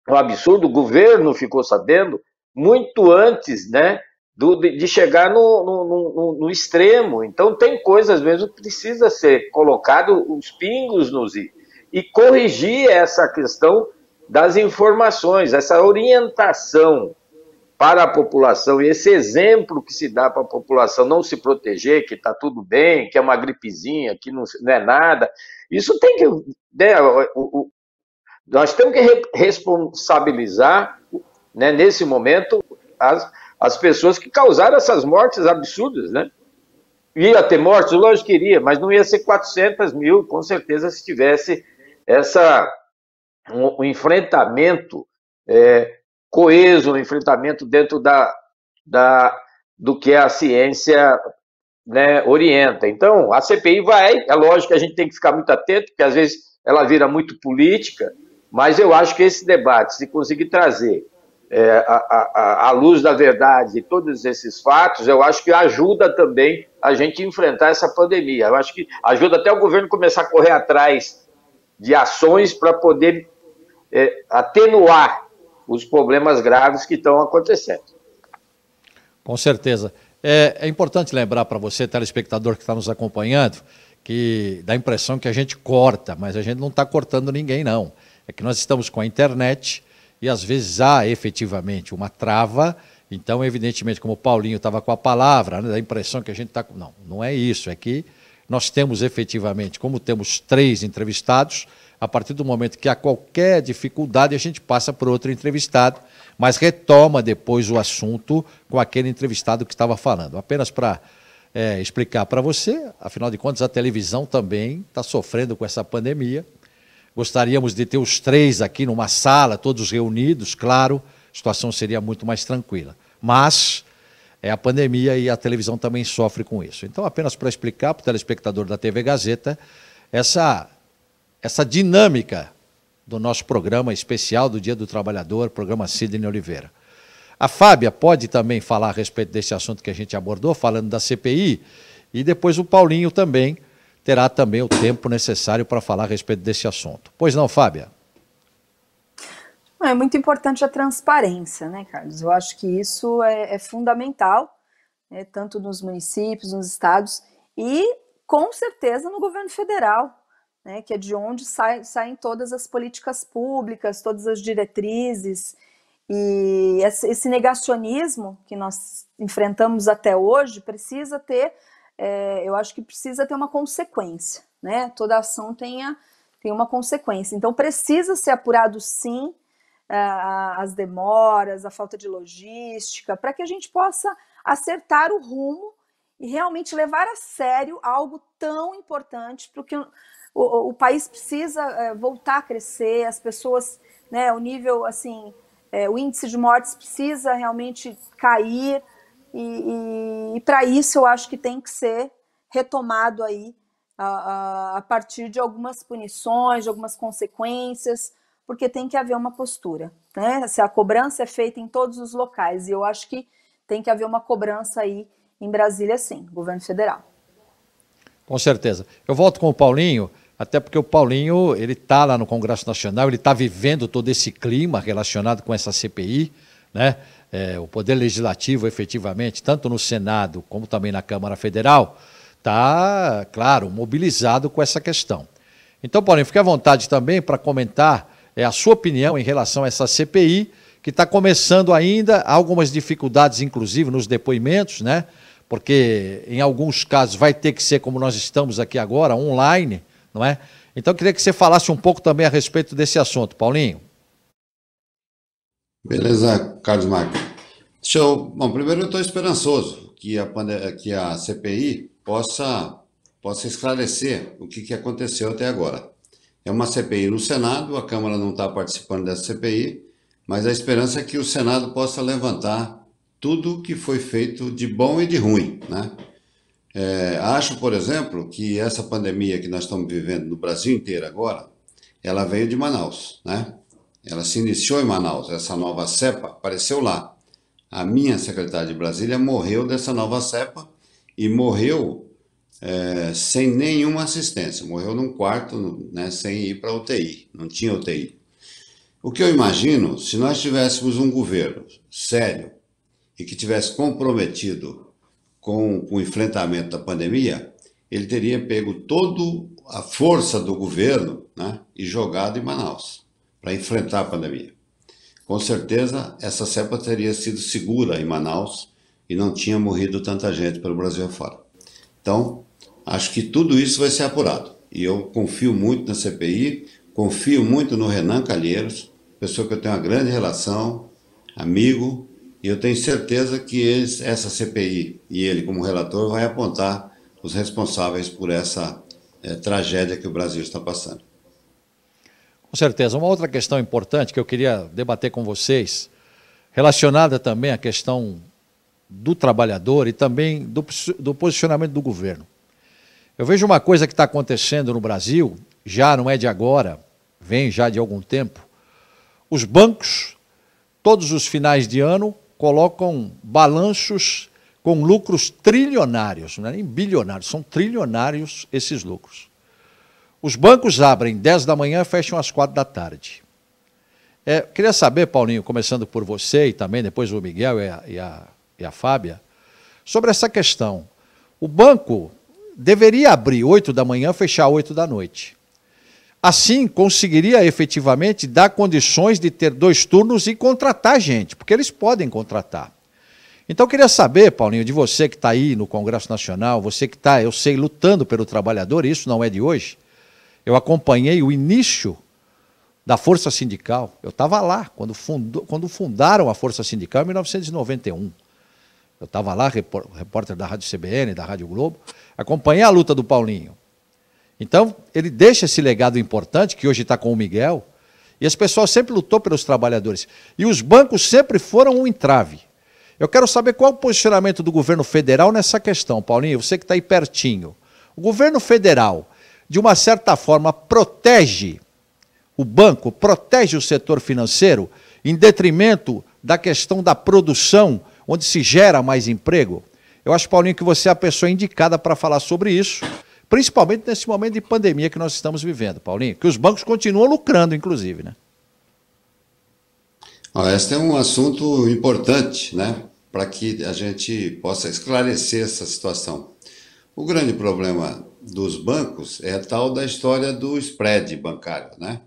Speaker 3: um absurdo, o governo ficou sabendo, muito antes, né? Do, de chegar no, no, no, no, extremo. Então, tem coisas mesmo que precisa ser colocado os pingos nos i e corrigir essa questão das informações, essa orientação para a população e esse exemplo que se dá para a população não se proteger, que está tudo bem, que é uma gripezinha, que não, não é nada. Isso tem que. Né, o, o, nós temos que responsabilizar né, nesse momento, as, as pessoas que causaram essas mortes absurdas, né? Ia ter mortes, lógico que iria, mas não ia ser 400 mil, com certeza, se tivesse essa, um, um enfrentamento é, coeso, um enfrentamento dentro da, da, do que a ciência né, orienta. Então, a CPI vai, é lógico que a gente tem que ficar muito atento, porque às vezes ela vira muito política, mas eu acho que esse debate, se conseguir trazer é, à, luz da verdade e todos esses fatos, eu acho que ajuda também a gente enfrentar essa pandemia. Eu acho que ajuda até o governo começar a correr atrás de ações para poder é, atenuar os problemas graves que estão acontecendo.
Speaker 2: Com certeza. É, é importante lembrar para você, telespectador que está nos acompanhando, que dá a impressão que a gente corta, mas a gente não está cortando ninguém, não. É que nós estamos com a internet, e às vezes há efetivamente uma trava. Então, evidentemente, como o Paulinho estava com a palavra, né, da impressão que a gente está. Com... Não, não é isso. É que nós temos efetivamente, como temos três entrevistados, a partir do momento que há qualquer dificuldade, a gente passa para outro entrevistado, mas retoma depois o assunto com aquele entrevistado que estava falando. Apenas para é, eh, explicar para você, afinal de contas, a televisão também está sofrendo com essa pandemia. Gostaríamos de ter os três aqui numa sala, todos reunidos, claro, a situação seria muito mais tranquila. Mas é a pandemia e a televisão também sofre com isso. Então, apenas para explicar para o telespectador da TV Gazeta essa, essa dinâmica do nosso programa especial do Dia do Trabalhador, programa Sidney Oliveira. A Fábia pode também falar a respeito desse assunto que a gente abordou, falando da CPI, e depois o Paulinho também terá também o tempo necessário para falar a respeito desse assunto. Pois não, Fábia?
Speaker 1: É muito importante a transparência, né, Carlos? Eu acho que isso é, é fundamental, né, tanto nos municípios, nos estados e, com certeza, no governo federal, né, que é de onde sai, saem todas as políticas públicas, todas as diretrizes. E esse negacionismo que nós enfrentamos até hoje precisa ter é, eu acho que precisa ter uma consequência, né? Toda ação tenha, tem uma consequência. Então, precisa ser apurado, sim, a, as demoras, a falta de logística, para que a gente possa acertar o rumo e realmente levar a sério algo tão importante, porque o, o, o país precisa é, voltar a crescer, as pessoas, né, o nível, assim, é, o índice de mortes precisa realmente cair, e, e, e para isso eu acho que tem que ser retomado aí a, a, a partir de algumas punições, de algumas consequências, porque tem que haver uma postura. Né? Se a cobrança é feita em todos os locais, e eu acho que tem que haver uma cobrança aí em Brasília, sim, governo federal.
Speaker 2: Com certeza. Eu volto com o Paulinho, até porque o Paulinho ele está lá no Congresso Nacional, ele está vivendo todo esse clima relacionado com essa CPI, né? é, o Poder Legislativo, efetivamente, tanto no Senado como também na Câmara Federal, está, claro, mobilizado com essa questão. Então, Paulinho, fique à vontade também para comentar é, a sua opinião em relação a essa CPI, que está começando ainda, algumas dificuldades, inclusive, nos depoimentos, né? Porque em alguns casos vai ter que ser, como nós estamos aqui agora, online, não é? Então, eu queria que você falasse um pouco também a respeito desse assunto,
Speaker 4: Paulinho. Beleza, Carlos Marques. Deixa eu... Bom, primeiro eu estou esperançoso que a, que a CPI possa, possa esclarecer o que, que aconteceu até agora. É uma CPI no Senado, a Câmara não está participando dessa CPI, mas a esperança é que o Senado possa levantar tudo que foi feito de bom e de ruim. Né? É, acho, por exemplo, que essa pandemia que nós estamos vivendo no Brasil inteiro agora, ela veio de Manaus. Né? Ela se iniciou em Manaus, essa nova cepa apareceu lá. A minha secretária de Brasília morreu dessa nova cepa e morreu é, sem nenhuma assistência. Morreu num quarto, né, sem ir para UTI, não tinha UTI. O que eu imagino, se nós tivéssemos um governo sério e que tivesse comprometido com, o enfrentamento da pandemia, ele teria pego toda a força do governo né, e jogado em Manaus para enfrentar a pandemia. Com certeza, essa cepa teria sido segura em Manaus e não tinha morrido tanta gente pelo Brasil fora. Então, acho que tudo isso vai ser apurado. E eu confio muito na CPI, confio muito no Renan Calheiros, pessoa que eu tenho uma grande relação, amigo, e eu tenho certeza que eles, essa CPI e ele, como relator, vai apontar os responsáveis por essa é, tragédia que o Brasil está passando. Com certeza. Uma outra
Speaker 2: questão importante que eu queria debater com vocês, relacionada também à questão do trabalhador e também do, do posicionamento do governo. Eu vejo uma coisa que está acontecendo no Brasil, já não é de agora, vem já de algum tempo. Os bancos, todos os finais de ano, colocam balanços com lucros trilionários, não é nem bilionários, são trilionários esses lucros. Os bancos abrem 10 da manhã e fecham às 4 da tarde. É, queria saber, Paulinho, começando por você e também depois o Miguel e a, e a, e a Fábia, sobre essa questão. O banco deveria abrir 8 da manhã, fechar 8 da noite. Assim, conseguiria efetivamente dar condições de ter dois turnos e contratar gente, porque eles podem contratar. Então, eu queria saber, Paulinho, de você que está aí no Congresso Nacional, você que está, eu sei, lutando pelo trabalhador, isso não é de hoje. Eu acompanhei o início da Força Sindical. Eu estava lá quando, fundou, quando fundaram a Força Sindical em 1991. Eu estava lá, repórter da Rádio CBN, da Rádio Globo, acompanhei a luta do Paulinho. Então, ele deixa esse legado importante, que hoje está com o Miguel, e as pessoas sempre lutou pelos trabalhadores. E os bancos sempre foram um entrave. Eu quero saber qual o posicionamento do governo federal nessa questão, Paulinho, você que está aí pertinho. O governo federal de uma certa forma, protege o banco, protege o setor financeiro, em detrimento da questão da produção, onde se gera mais emprego. Eu acho, Paulinho, que você é a pessoa indicada para falar sobre isso, principalmente nesse momento de pandemia que nós estamos vivendo, Paulinho, que os bancos continuam lucrando, inclusive, né?
Speaker 4: Ah, é um assunto importante, né? Para que a gente possa esclarecer essa situação. O grande problema dos bancos é tal da história do spread bancário, né?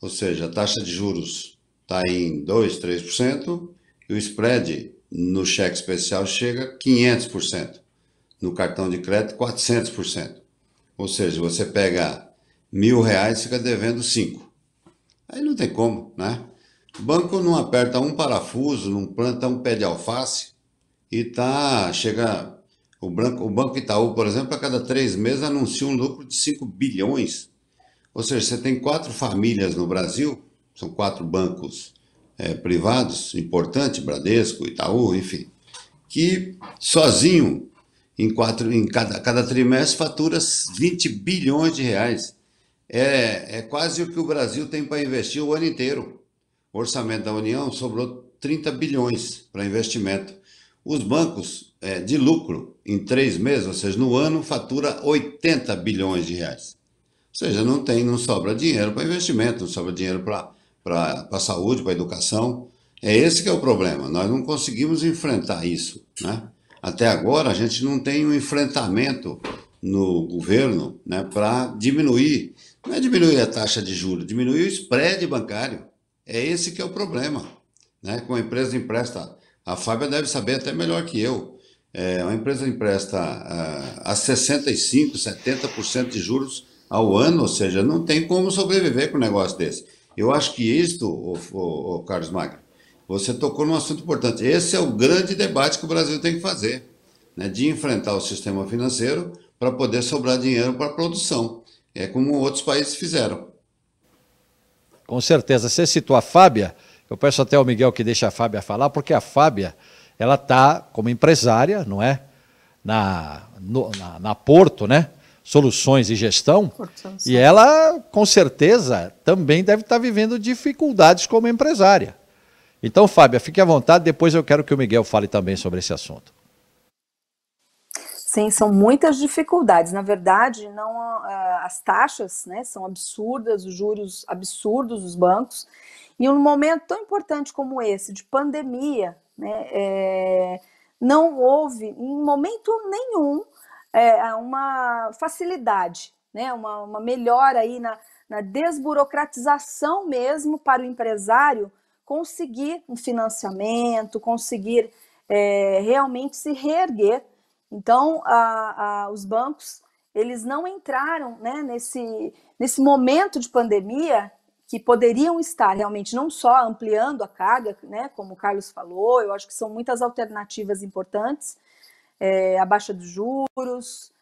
Speaker 4: Ou seja, a taxa de juros está em 2%, 3% e o spread no cheque especial chega a 500%, no cartão de crédito 400%. Ou seja, você pega mil reais e fica devendo cinco. Aí não tem como, né? O banco não aperta um parafuso, não planta um pé de alface e tá, chega o, branco, o Banco Itaú, por exemplo, a cada três meses anuncia um lucro de 5 bilhões. Ou seja, você tem quatro famílias no Brasil, são quatro bancos é, privados, importante, Bradesco, Itaú, enfim, que sozinho, em, quatro, em cada, cada trimestre, fatura 20 bilhões de reais. É, é quase o que o Brasil tem para investir o ano inteiro. O orçamento da União sobrou 30 bilhões para investimento. Os bancos é, de lucro em três meses, ou seja, no ano, fatura 80 bilhões de reais. Ou seja, não tem, não sobra dinheiro para investimento, não sobra dinheiro para a saúde, para a educação. É esse que é o problema. Nós não conseguimos enfrentar isso. Né? Até agora a gente não tem um enfrentamento no governo né, para diminuir. Não é diminuir a taxa de juros, diminuir o spread bancário. É esse que é o problema. Né? Com a empresa empresta a Fábia deve saber até melhor que eu. É, uma empresa empresta é, a, a 65%, 70% de juros ao ano, ou seja, não tem como sobreviver com um negócio desse. Eu acho que isto, o, o, o Carlos Magno, você tocou num assunto importante. Esse é o grande debate que o Brasil tem que fazer, né, de enfrentar o sistema financeiro para poder sobrar dinheiro para a produção. É como outros países fizeram. Com certeza.
Speaker 2: Você citou a Fábia. Eu peço até ao Miguel que deixe a Fábia falar, porque a Fábia, ela está como empresária, não é? Na, no, na, na, Porto, né? Soluções e gestão. e ela, com certeza, também deve estar tá vivendo dificuldades como empresária. Então, Fábia, fique à vontade, depois eu quero que o Miguel fale também sobre esse assunto.
Speaker 1: Sim, são muitas dificuldades. Na verdade, não eh, as taxas né, são absurdas, os juros absurdos dos bancos. E um momento tão importante como esse, de pandemia, né, é, não houve, em momento nenhum, é, uma facilidade, né, uma, uma melhora aí na, na desburocratização mesmo para o empresário conseguir um financiamento, conseguir é, realmente se reerguer. Então, a, a, os bancos eles não entraram né, nesse, nesse momento de pandemia que poderiam estar realmente não só ampliando a carga, né, como o Carlos falou, eu acho que são muitas alternativas importantes, é, a baixa dos juros,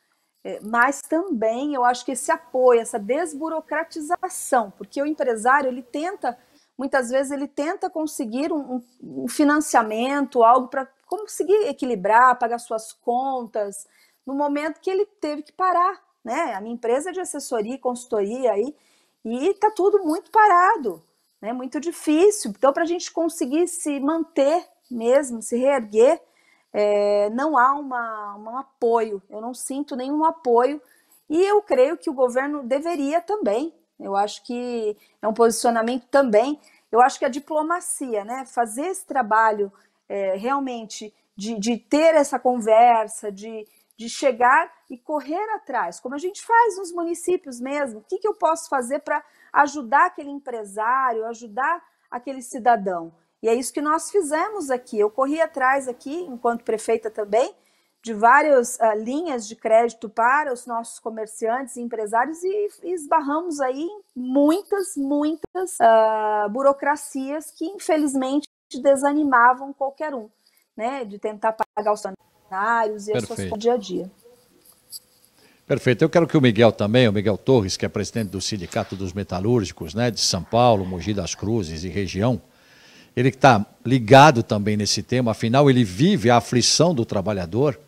Speaker 1: é, mas também eu acho que esse apoio, essa desburocratização, porque o empresário ele tenta, muitas vezes ele tenta conseguir um, um financiamento, algo para conseguir equilibrar, pagar suas contas, no momento que ele teve que parar, né? A minha empresa é de assessoria e consultoria aí, e está tudo muito parado, né? muito difícil. Então, para a gente conseguir se manter mesmo, se reerguer, é, não há uma, um apoio, eu não sinto nenhum apoio, e eu creio que o governo deveria também. Eu acho que é um posicionamento também. Eu acho que a diplomacia, né? Fazer esse trabalho é, realmente de, de ter essa conversa, de, de chegar e correr atrás, como a gente faz nos municípios mesmo. O que, que eu posso fazer para ajudar aquele empresário, ajudar aquele cidadão? E é isso que nós fizemos aqui. Eu corri atrás aqui, enquanto prefeita também, de várias uh, linhas de crédito para os nossos comerciantes e empresários e, e esbarramos aí muitas, muitas uh, burocracias que infelizmente desanimavam qualquer um, né, de tentar pagar o salário cenários e Perfeito. as suas dia a dia.
Speaker 2: Perfeito. Eu quero que o Miguel também, o Miguel Torres, que é presidente do Sindicato dos Metalúrgicos, né, de São Paulo, Mogi das Cruzes e região, ele que está ligado também nesse tema, afinal ele vive a aflição do trabalhador,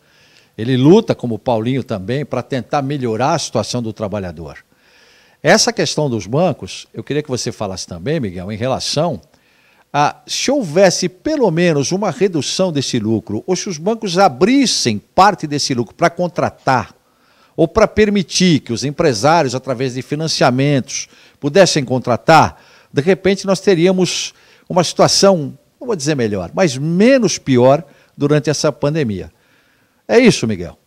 Speaker 2: ele luta, como o Paulinho também, para tentar melhorar a situação do trabalhador. Essa questão dos bancos, eu queria que você falasse também, Miguel, em relação ah, se houvesse pelo menos uma redução desse lucro, ou se os bancos abrissem parte desse lucro para contratar, ou para permitir que os empresários, através de financiamentos, pudessem contratar, de repente nós teríamos uma situação, não vou dizer melhor, mas menos pior durante essa pandemia. É isso, Miguel.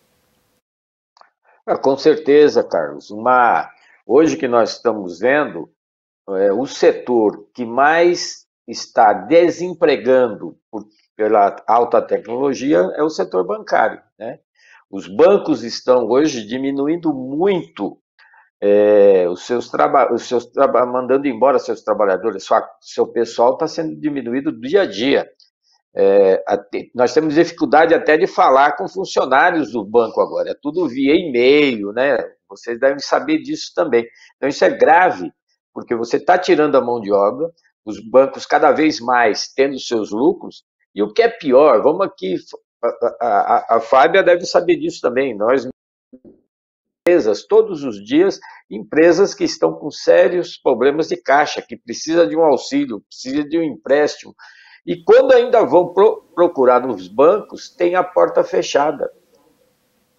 Speaker 3: É, com certeza, Carlos. Uma... Hoje que nós estamos vendo, é, o setor que mais está desempregando por, pela alta tecnologia é o setor bancário. Né? Os bancos estão hoje diminuindo muito é, os seus trabalhos, seus traba mandando embora seus trabalhadores, sua, seu pessoal está sendo diminuído dia a dia. É, até, nós temos dificuldade até de falar com funcionários do banco agora, é tudo via e-mail, né? Vocês devem saber disso também. Então, isso é grave, porque você está tirando a mão de obra, os bancos cada vez mais tendo seus lucros, e o que é pior, vamos aqui, a, a, a Fábia deve saber disso também, nós empresas todos os dias, empresas que estão com sérios problemas de caixa, que precisa de um auxílio, precisa de um empréstimo. E quando ainda vão pro, procurar nos bancos, tem a porta fechada.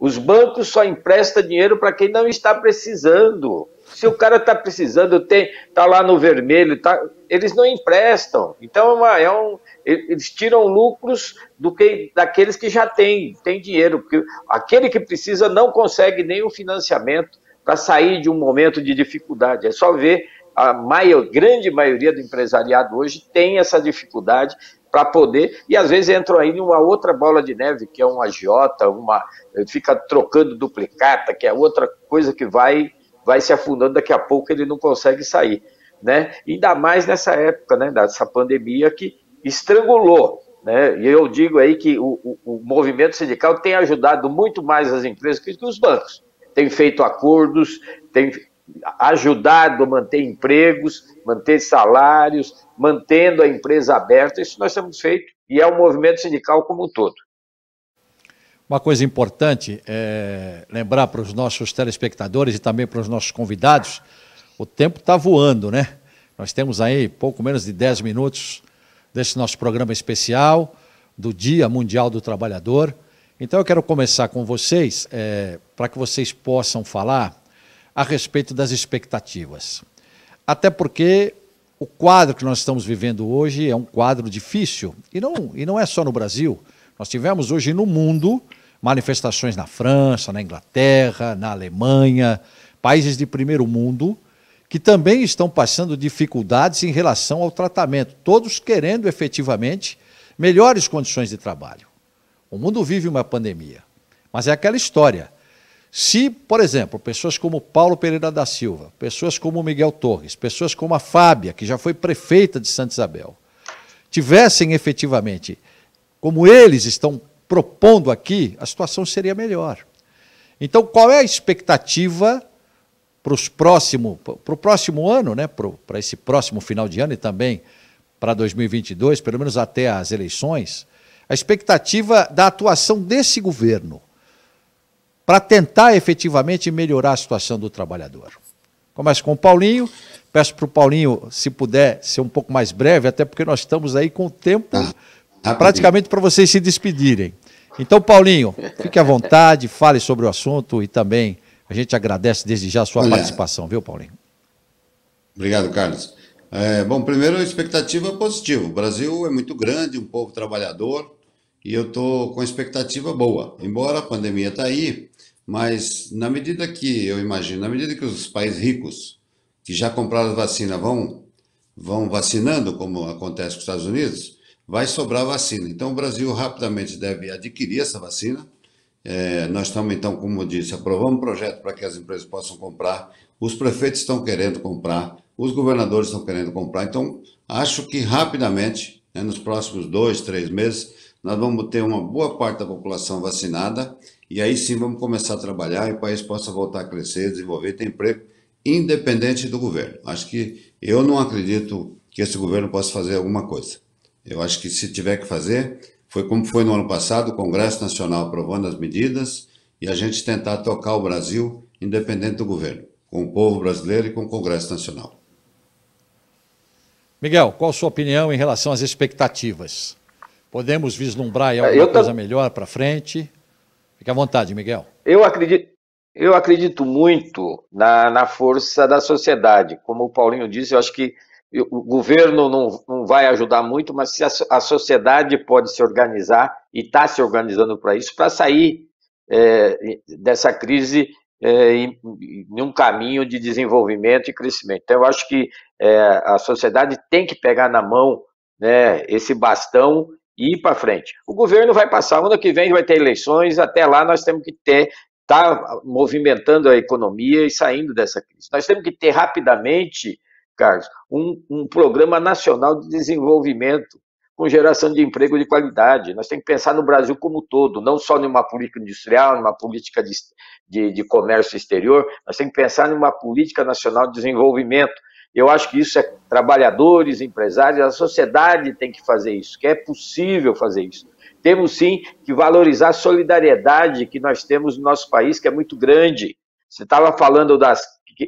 Speaker 3: Os bancos só emprestam dinheiro para quem não está precisando. Se o cara está precisando, está lá no vermelho, tá, eles não emprestam. Então é, uma, é um, eles tiram lucros do que daqueles que já têm, têm dinheiro, porque aquele que precisa não consegue nenhum financiamento para sair de um momento de dificuldade. É só ver a maior, grande maioria do empresariado hoje tem essa dificuldade para poder. E às vezes entram aí numa outra bola de neve, que é uma agiota, uma, fica trocando duplicata, que é outra coisa que vai, vai se afundando, daqui a pouco ele não consegue sair. Né? Ainda mais nessa época, né, dessa pandemia que estrangulou né? E eu digo aí que o, o, o, movimento sindical tem ajudado muito mais as empresas que os bancos. Tem feito acordos, tem ajudado a manter empregos, manter salários, mantendo a empresa aberta. Isso nós temos feito e é o um movimento sindical como um todo.
Speaker 2: Uma coisa importante é lembrar para os nossos telespectadores e também para os nossos convidados, o tempo está voando, né? Nós temos aí pouco menos de 10 minutos desse nosso programa especial do Dia Mundial do Trabalhador. Então eu quero começar com vocês, é, para que vocês possam falar a respeito das expectativas. Até porque o quadro que nós estamos vivendo hoje é um quadro difícil, e não, e não é só no Brasil. Nós tivemos hoje no mundo manifestações na França, na Inglaterra, na Alemanha, países de primeiro mundo que também estão passando dificuldades em relação ao tratamento, todos querendo efetivamente melhores condições de trabalho. O mundo vive uma pandemia, mas é aquela história. Se, por exemplo, pessoas como Paulo Pereira da Silva, pessoas como Miguel Torres, pessoas como a Fábia, que já foi prefeita de Santa Isabel, tivessem efetivamente, como eles estão propondo aqui, a situação seria melhor. Então, qual é a expectativa para os próximo, para o próximo ano, né, para esse próximo final de ano e também para 2022, pelo menos até as eleições, a expectativa da atuação desse governo? para tentar efetivamente melhorar a situação do trabalhador. Começo com o Paulinho. Peço para o Paulinho, se puder, ser um pouco mais breve, até porque nós estamos aí com o tempo ah, praticamente para vocês se despedirem. Então, Paulinho, fique à vontade, fale sobre o assunto e também a gente agradece desde já a sua Olha, participação, viu, Paulinho?
Speaker 4: Obrigado, Carlos. É, bom, primeiro, a expectativa é positiva. O Brasil é muito grande, um povo trabalhador, e eu estou com expectativa boa. Embora a pandemia está aí, mas na medida que, eu imagino, na medida que os países ricos que já compraram vacina vão, vão vacinando, como acontece com os Estados Unidos, vai sobrar vacina. Então o Brasil rapidamente deve adquirir essa vacina. É, nós estamos, então, como eu disse, aprovamos um projeto para que as empresas possam comprar, os prefeitos estão querendo comprar, os governadores estão querendo comprar. Então, acho que rapidamente, né, nos próximos dois, três meses, nós vamos ter uma boa parte da população vacinada e aí sim vamos começar a trabalhar e o país possa voltar a crescer, desenvolver, ter emprego, independente do governo. Acho que eu não acredito que esse governo possa fazer alguma coisa. Eu acho que se tiver que fazer, foi como foi no ano passado, o Congresso Nacional aprovando as medidas e a gente tentar tocar o Brasil independente do governo, com o povo brasileiro e com o Congresso Nacional.
Speaker 2: Miguel, qual a sua opinião em relação às expectativas? Podemos vislumbrar é, alguma coisa melhor para frente? Fique à vontade, Miguel.
Speaker 3: Eu acredito, eu acredito muito na, na força da sociedade. Como o Paulinho disse, eu acho que o governo não, não vai ajudar muito, mas se a, a sociedade pode se organizar e está se organizando para isso, para sair é, dessa crise é, em, um caminho de desenvolvimento e crescimento. Então, eu acho que é, a sociedade tem que pegar na mão né, esse bastão e ir para frente. O governo vai passar, ano que vem vai ter eleições, até lá nós temos que ter tá movimentando a economia e saindo dessa crise. Nós temos que ter rapidamente, Carlos, um, um programa nacional de desenvolvimento com geração de emprego de qualidade. Nós temos que pensar no Brasil como um todo, não só numa política industrial, numa política de, de, de comércio exterior, nós temos que pensar numa política nacional de desenvolvimento eu acho que isso é trabalhadores, empresários, a sociedade tem que fazer isso, que é possível fazer isso. Temos sim que valorizar a solidariedade que nós temos no nosso país, que é muito grande. Você estava falando das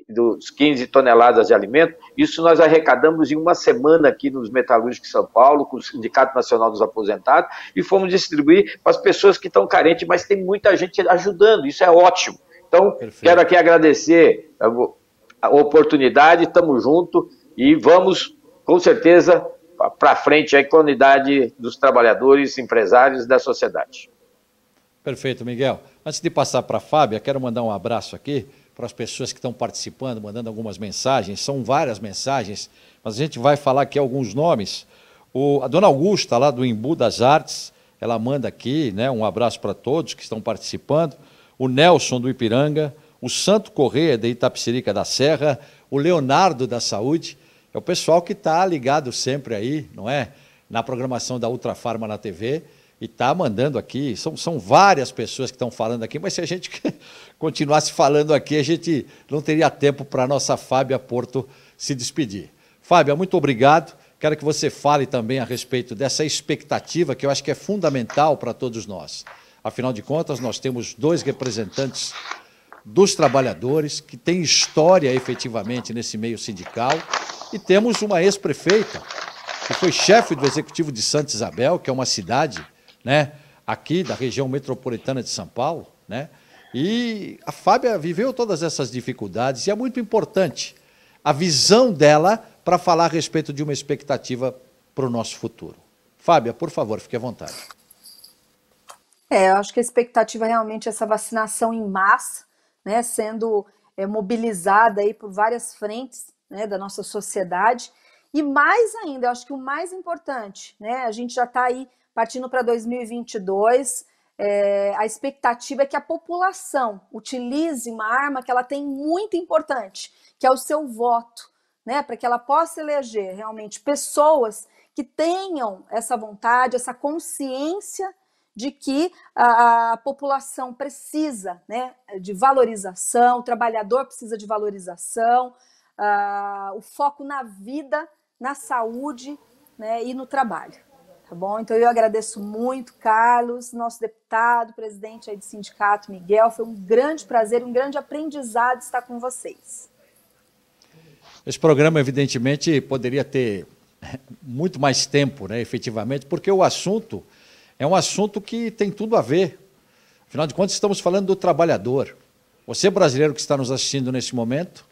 Speaker 3: dos 15 toneladas de alimento, isso nós arrecadamos em uma semana aqui nos Metalúrgicos de São Paulo, com o Sindicato Nacional dos Aposentados, e fomos distribuir para as pessoas que estão carentes, mas tem muita gente ajudando, isso é ótimo. Então, Perfeito. quero aqui agradecer oportunidade, estamos junto e vamos, com certeza, para frente aí com a unidade dos trabalhadores, empresários da sociedade.
Speaker 2: Perfeito, Miguel. Antes de passar para a Fábia, quero mandar um abraço aqui para as pessoas que estão participando, mandando algumas mensagens. São várias mensagens, mas a gente vai falar aqui alguns nomes. O, a dona Augusta, lá do Embu das Artes, ela manda aqui né, um abraço para todos que estão participando. O Nelson do Ipiranga, o Santo Correia da Itapecerica da Serra, o Leonardo da Saúde, é o pessoal que está ligado sempre aí, não é? Na programação da Ultra Farma na TV e está mandando aqui. São, são várias pessoas que estão falando aqui, mas se a gente continuasse falando aqui, a gente não teria tempo para a nossa Fábia Porto se despedir. Fábia, muito obrigado. Quero que você fale também a respeito dessa expectativa que eu acho que é fundamental para todos nós. Afinal de contas, nós temos dois representantes dos trabalhadores, que tem história efetivamente nesse meio sindical. E temos uma ex-prefeita, que foi chefe do executivo de Santa Isabel, que é uma cidade né, aqui da região metropolitana de São Paulo. Né? E a Fábia viveu todas essas dificuldades e é muito importante a visão dela para falar a respeito de uma expectativa para o nosso futuro. Fábia, por favor, fique à vontade.
Speaker 1: É, eu acho que a expectativa é realmente é essa vacinação em massa, né, sendo é, mobilizada aí por várias frentes né, da nossa sociedade. E mais ainda, eu acho que o mais importante, né, a gente já está aí partindo para 2022, é, a expectativa é que a população utilize uma arma que ela tem muito importante, que é o seu voto, né, para que ela possa eleger realmente pessoas que tenham essa vontade, essa consciência de que a, população precisa né, de valorização, o trabalhador precisa de valorização, a, o foco na vida, na saúde né, e no trabalho. Tá bom? Então eu agradeço muito, Carlos, nosso deputado, presidente aí do sindicato, Miguel. Foi um grande prazer, um grande aprendizado estar com vocês.
Speaker 2: Esse programa, evidentemente, poderia ter muito mais tempo, né, efetivamente, porque o assunto é um assunto que tem tudo a ver. Afinal de contas, estamos falando do trabalhador. Você, brasileiro que está nos assistindo nesse momento,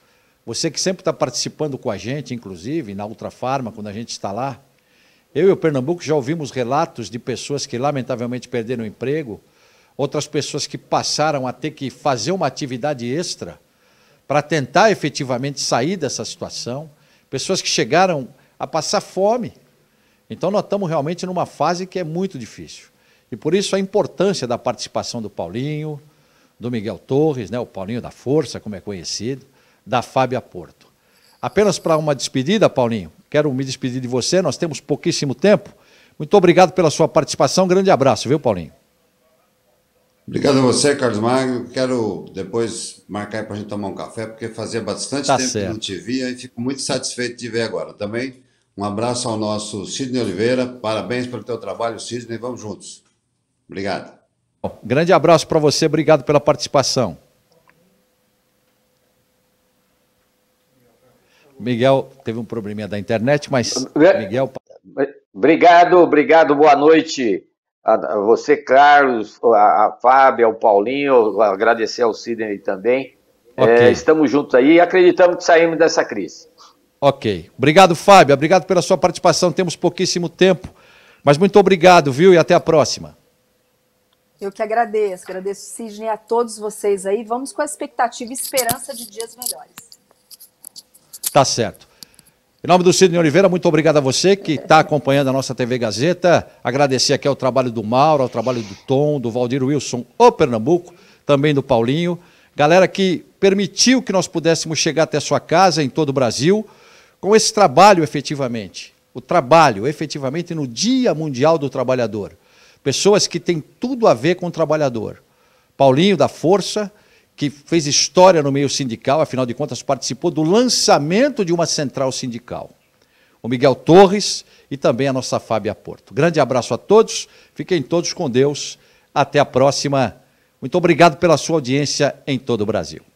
Speaker 2: você que sempre está participando com a gente, inclusive, na Ultrafarma, quando a gente está lá, eu e o Pernambuco já ouvimos relatos de pessoas que lamentavelmente perderam o emprego, outras pessoas que passaram a ter que fazer uma atividade extra para tentar efetivamente sair dessa situação, pessoas que chegaram a passar fome. Então nós estamos realmente numa fase que é muito difícil. E por isso a importância da participação do Paulinho, do Miguel Torres, né, o Paulinho da Força, como é conhecido, da Fábia Porto. Apenas para uma despedida, Paulinho, quero me despedir de você, nós temos pouquíssimo tempo. Muito obrigado pela sua participação, grande abraço, viu, Paulinho? Obrigado a você,
Speaker 4: Carlos Magno. Quero depois marcar para a gente tomar um café, porque fazia bastante tá tempo certo. que não te via e fico muito satisfeito de ver agora. Também um abraço ao nosso Sidney Oliveira. Parabéns pelo teu trabalho, Sidney. Vamos juntos. Obrigado.
Speaker 2: Bom, grande abraço para você. Obrigado pela participação. Miguel teve um probleminha da internet, mas Miguel.
Speaker 3: Obrigado, obrigado. Boa noite a você, Carlos, a, Fábio, ao Paulinho. Agradecer ao Sidney também. Okay. É, estamos juntos aí e acreditamos que saímos dessa crise.
Speaker 2: Ok. Obrigado, Fábio. Obrigado pela sua participação. Temos pouquíssimo tempo, mas muito obrigado, viu? E até a próxima.
Speaker 1: Eu que agradeço. Agradeço, Sidney, a todos vocês aí. Vamos com a expectativa e esperança de dias melhores.
Speaker 2: Tá certo. Em nome do Sidney Oliveira, muito obrigado a você que está acompanhando a nossa TV Gazeta. Agradecer aqui ao trabalho do Mauro, ao trabalho do Tom, do Valdir Wilson, o Pernambuco, também do Paulinho. Galera que permitiu que nós pudéssemos chegar até sua casa em todo o Brasil com esse trabalho efetivamente. O trabalho efetivamente no Dia Mundial do Trabalhador. Pessoas que têm tudo a ver com o trabalhador. Paulinho da Força, que fez história no meio sindical, afinal de contas participou do lançamento de uma central sindical. O Miguel Torres e também a nossa Fábia Porto. Grande abraço a todos, fiquem todos com Deus. Até a próxima. Muito obrigado pela sua audiência em todo o Brasil.